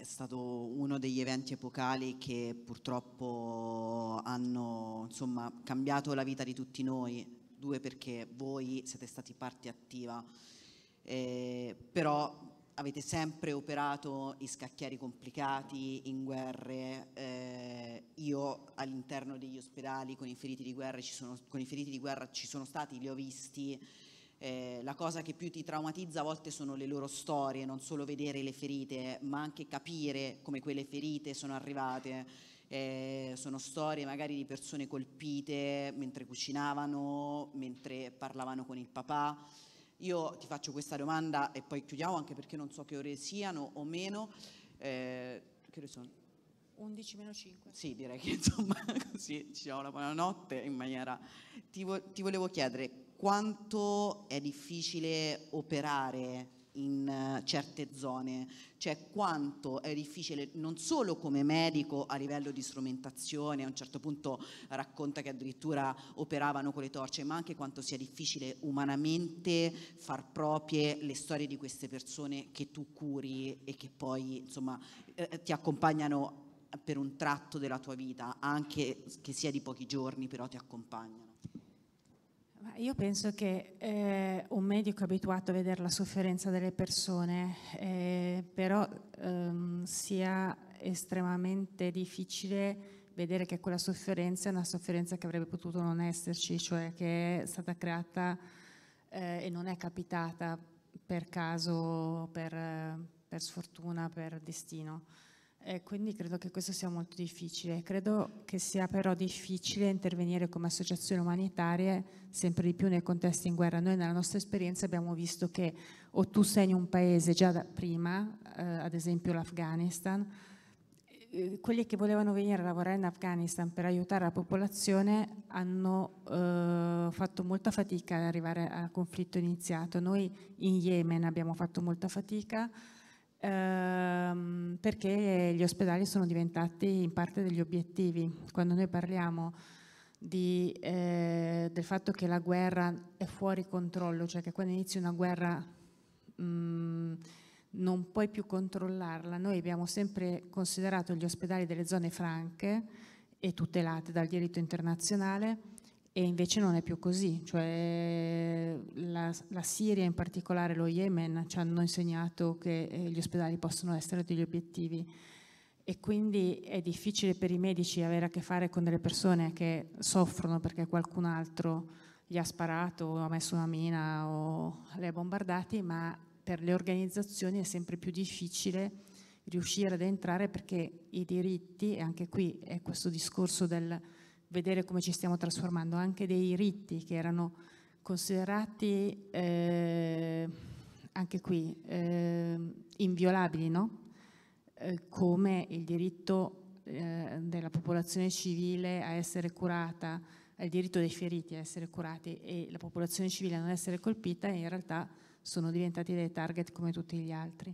è stato uno degli eventi epocali che purtroppo hanno insomma, cambiato la vita di tutti noi, due perché voi siete stati parte attiva, eh, però avete sempre operato in scacchieri complicati, in guerre. Eh, io all'interno degli ospedali con i, feriti di guerra ci sono, di guerra ci sono stati, li ho visti. Eh, la cosa che più ti traumatizza a volte sono le loro storie, non solo vedere le ferite, ma anche capire come quelle ferite sono arrivate. Eh, sono storie magari di persone colpite mentre cucinavano, mentre parlavano con il papà. Io ti faccio questa domanda e poi chiudiamo anche perché non so che ore siano o meno. Eh, che ore sono? 11 meno 5. Sì, direi che insomma così ci diamo la buonanotte in maniera... Ti, vo- ti volevo chiedere quanto è difficile operare in eh, certe zone, cioè quanto è difficile non solo come medico a livello di strumentazione, a un certo punto racconta che addirittura operavano con le torce, ma anche quanto sia difficile umanamente far proprie le storie di queste persone che tu curi e che poi insomma eh, eh, ti accompagnano per un tratto della tua vita, anche che sia di pochi giorni, però ti accompagnano. Io penso che eh, un medico è abituato a vedere la sofferenza delle persone, eh, però ehm, sia estremamente difficile vedere che quella sofferenza è una sofferenza che avrebbe potuto non esserci, cioè che è stata creata eh, e non è capitata per caso, per, per sfortuna, per destino. E quindi credo che questo sia molto difficile. Credo che sia però difficile intervenire come associazioni umanitarie sempre di più nei contesti in guerra. Noi nella nostra esperienza abbiamo visto che o tu segni un paese già da prima, eh, ad esempio l'Afghanistan, eh, quelli che volevano venire a lavorare in Afghanistan per aiutare la popolazione hanno eh, fatto molta fatica ad arrivare al conflitto iniziato. Noi in Yemen abbiamo fatto molta fatica, ehm, perché gli ospedali sono diventati in parte degli obiettivi. Quando noi parliamo di, eh, del fatto che la guerra è fuori controllo, cioè che quando inizi una guerra mh, mm, non puoi più controllarla, noi abbiamo sempre considerato gli ospedali delle zone franche e tutelate dal diritto internazionale e invece non è più così, cioè la, la Siria in particolare, lo Yemen, ci hanno insegnato che eh, gli ospedali possono essere degli obiettivi e quindi è difficile per i medici avere a che fare con delle persone che soffrono perché qualcun altro gli ha sparato o ha messo una mina o le ha bombardati, ma per le organizzazioni è sempre più difficile riuscire ad entrare perché i diritti, e anche qui è questo discorso del vedere come ci stiamo trasformando, anche dei riti che erano considerati eh, anche qui eh, inviolabili, no? eh, come il diritto eh, della popolazione civile a essere curata, il diritto dei feriti a essere curati e la popolazione civile a non essere colpita, in realtà sono diventati dei target come tutti gli altri.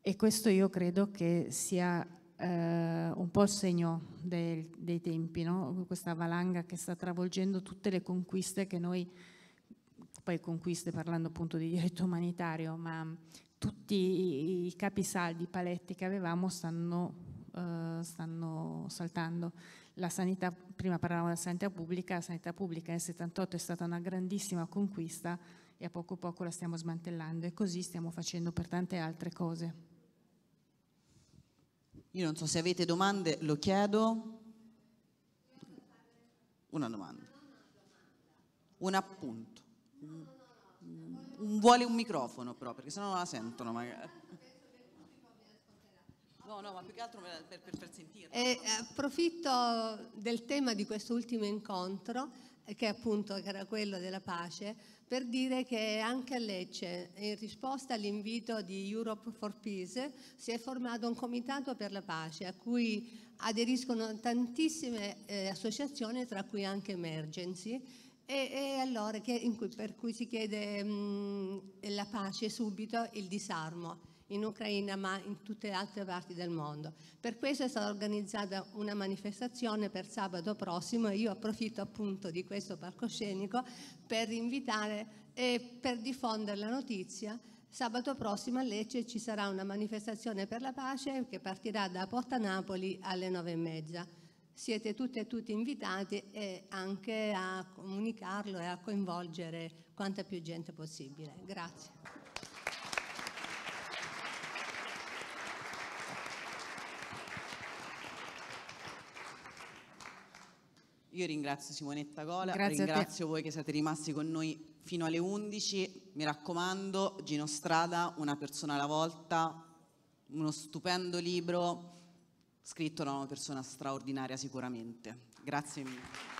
E questo io credo che sia eh, un po' il segno del, dei tempi, no? questa valanga che sta travolgendo tutte le conquiste che noi, poi conquiste parlando appunto di diritto umanitario, ma tutti i capisaldi, i paletti che avevamo stanno, eh, stanno saltando. La sanità, prima parlavamo della sanità pubblica, la sanità pubblica nel 78 è stata una grandissima conquista e a poco a poco la stiamo smantellando e così stiamo facendo per tante altre cose. Io non so se avete domande, lo chiedo. Una domanda. Un appunto. Un, vuole un microfono però, perché sennò non la sentono magari. No, no, ma più che altro per, per, per sentire. Eh, approfitto del tema di questo ultimo incontro, eh, che appunto era quello della pace, per dire che anche a Lecce, in risposta all'invito di Europe for Peace, si è formato un comitato per la pace a cui aderiscono tantissime eh, associazioni, tra cui anche Emergency, e, e allora che, cui, per cui si chiede mh, mm, la pace subito, il disarmo in Ucraina ma in tutte le altre parti del mondo. Per questo è stata organizzata una manifestazione per sabato prossimo e io approfitto appunto di questo palcoscenico per invitare e per diffondere la notizia Sabato prossimo a Lecce ci sarà una manifestazione per la pace che partirà da Porta Napoli alle nove e mezza. Siete tutte e tutti invitati e anche a comunicarlo e a coinvolgere quanta più gente possibile. Grazie. Io ringrazio Simonetta Gola, Grazie ringrazio voi che siete rimasti con noi fino alle 11. Mi raccomando, Gino Strada, una persona alla volta, uno stupendo libro scritto da una persona straordinaria sicuramente. Grazie mille.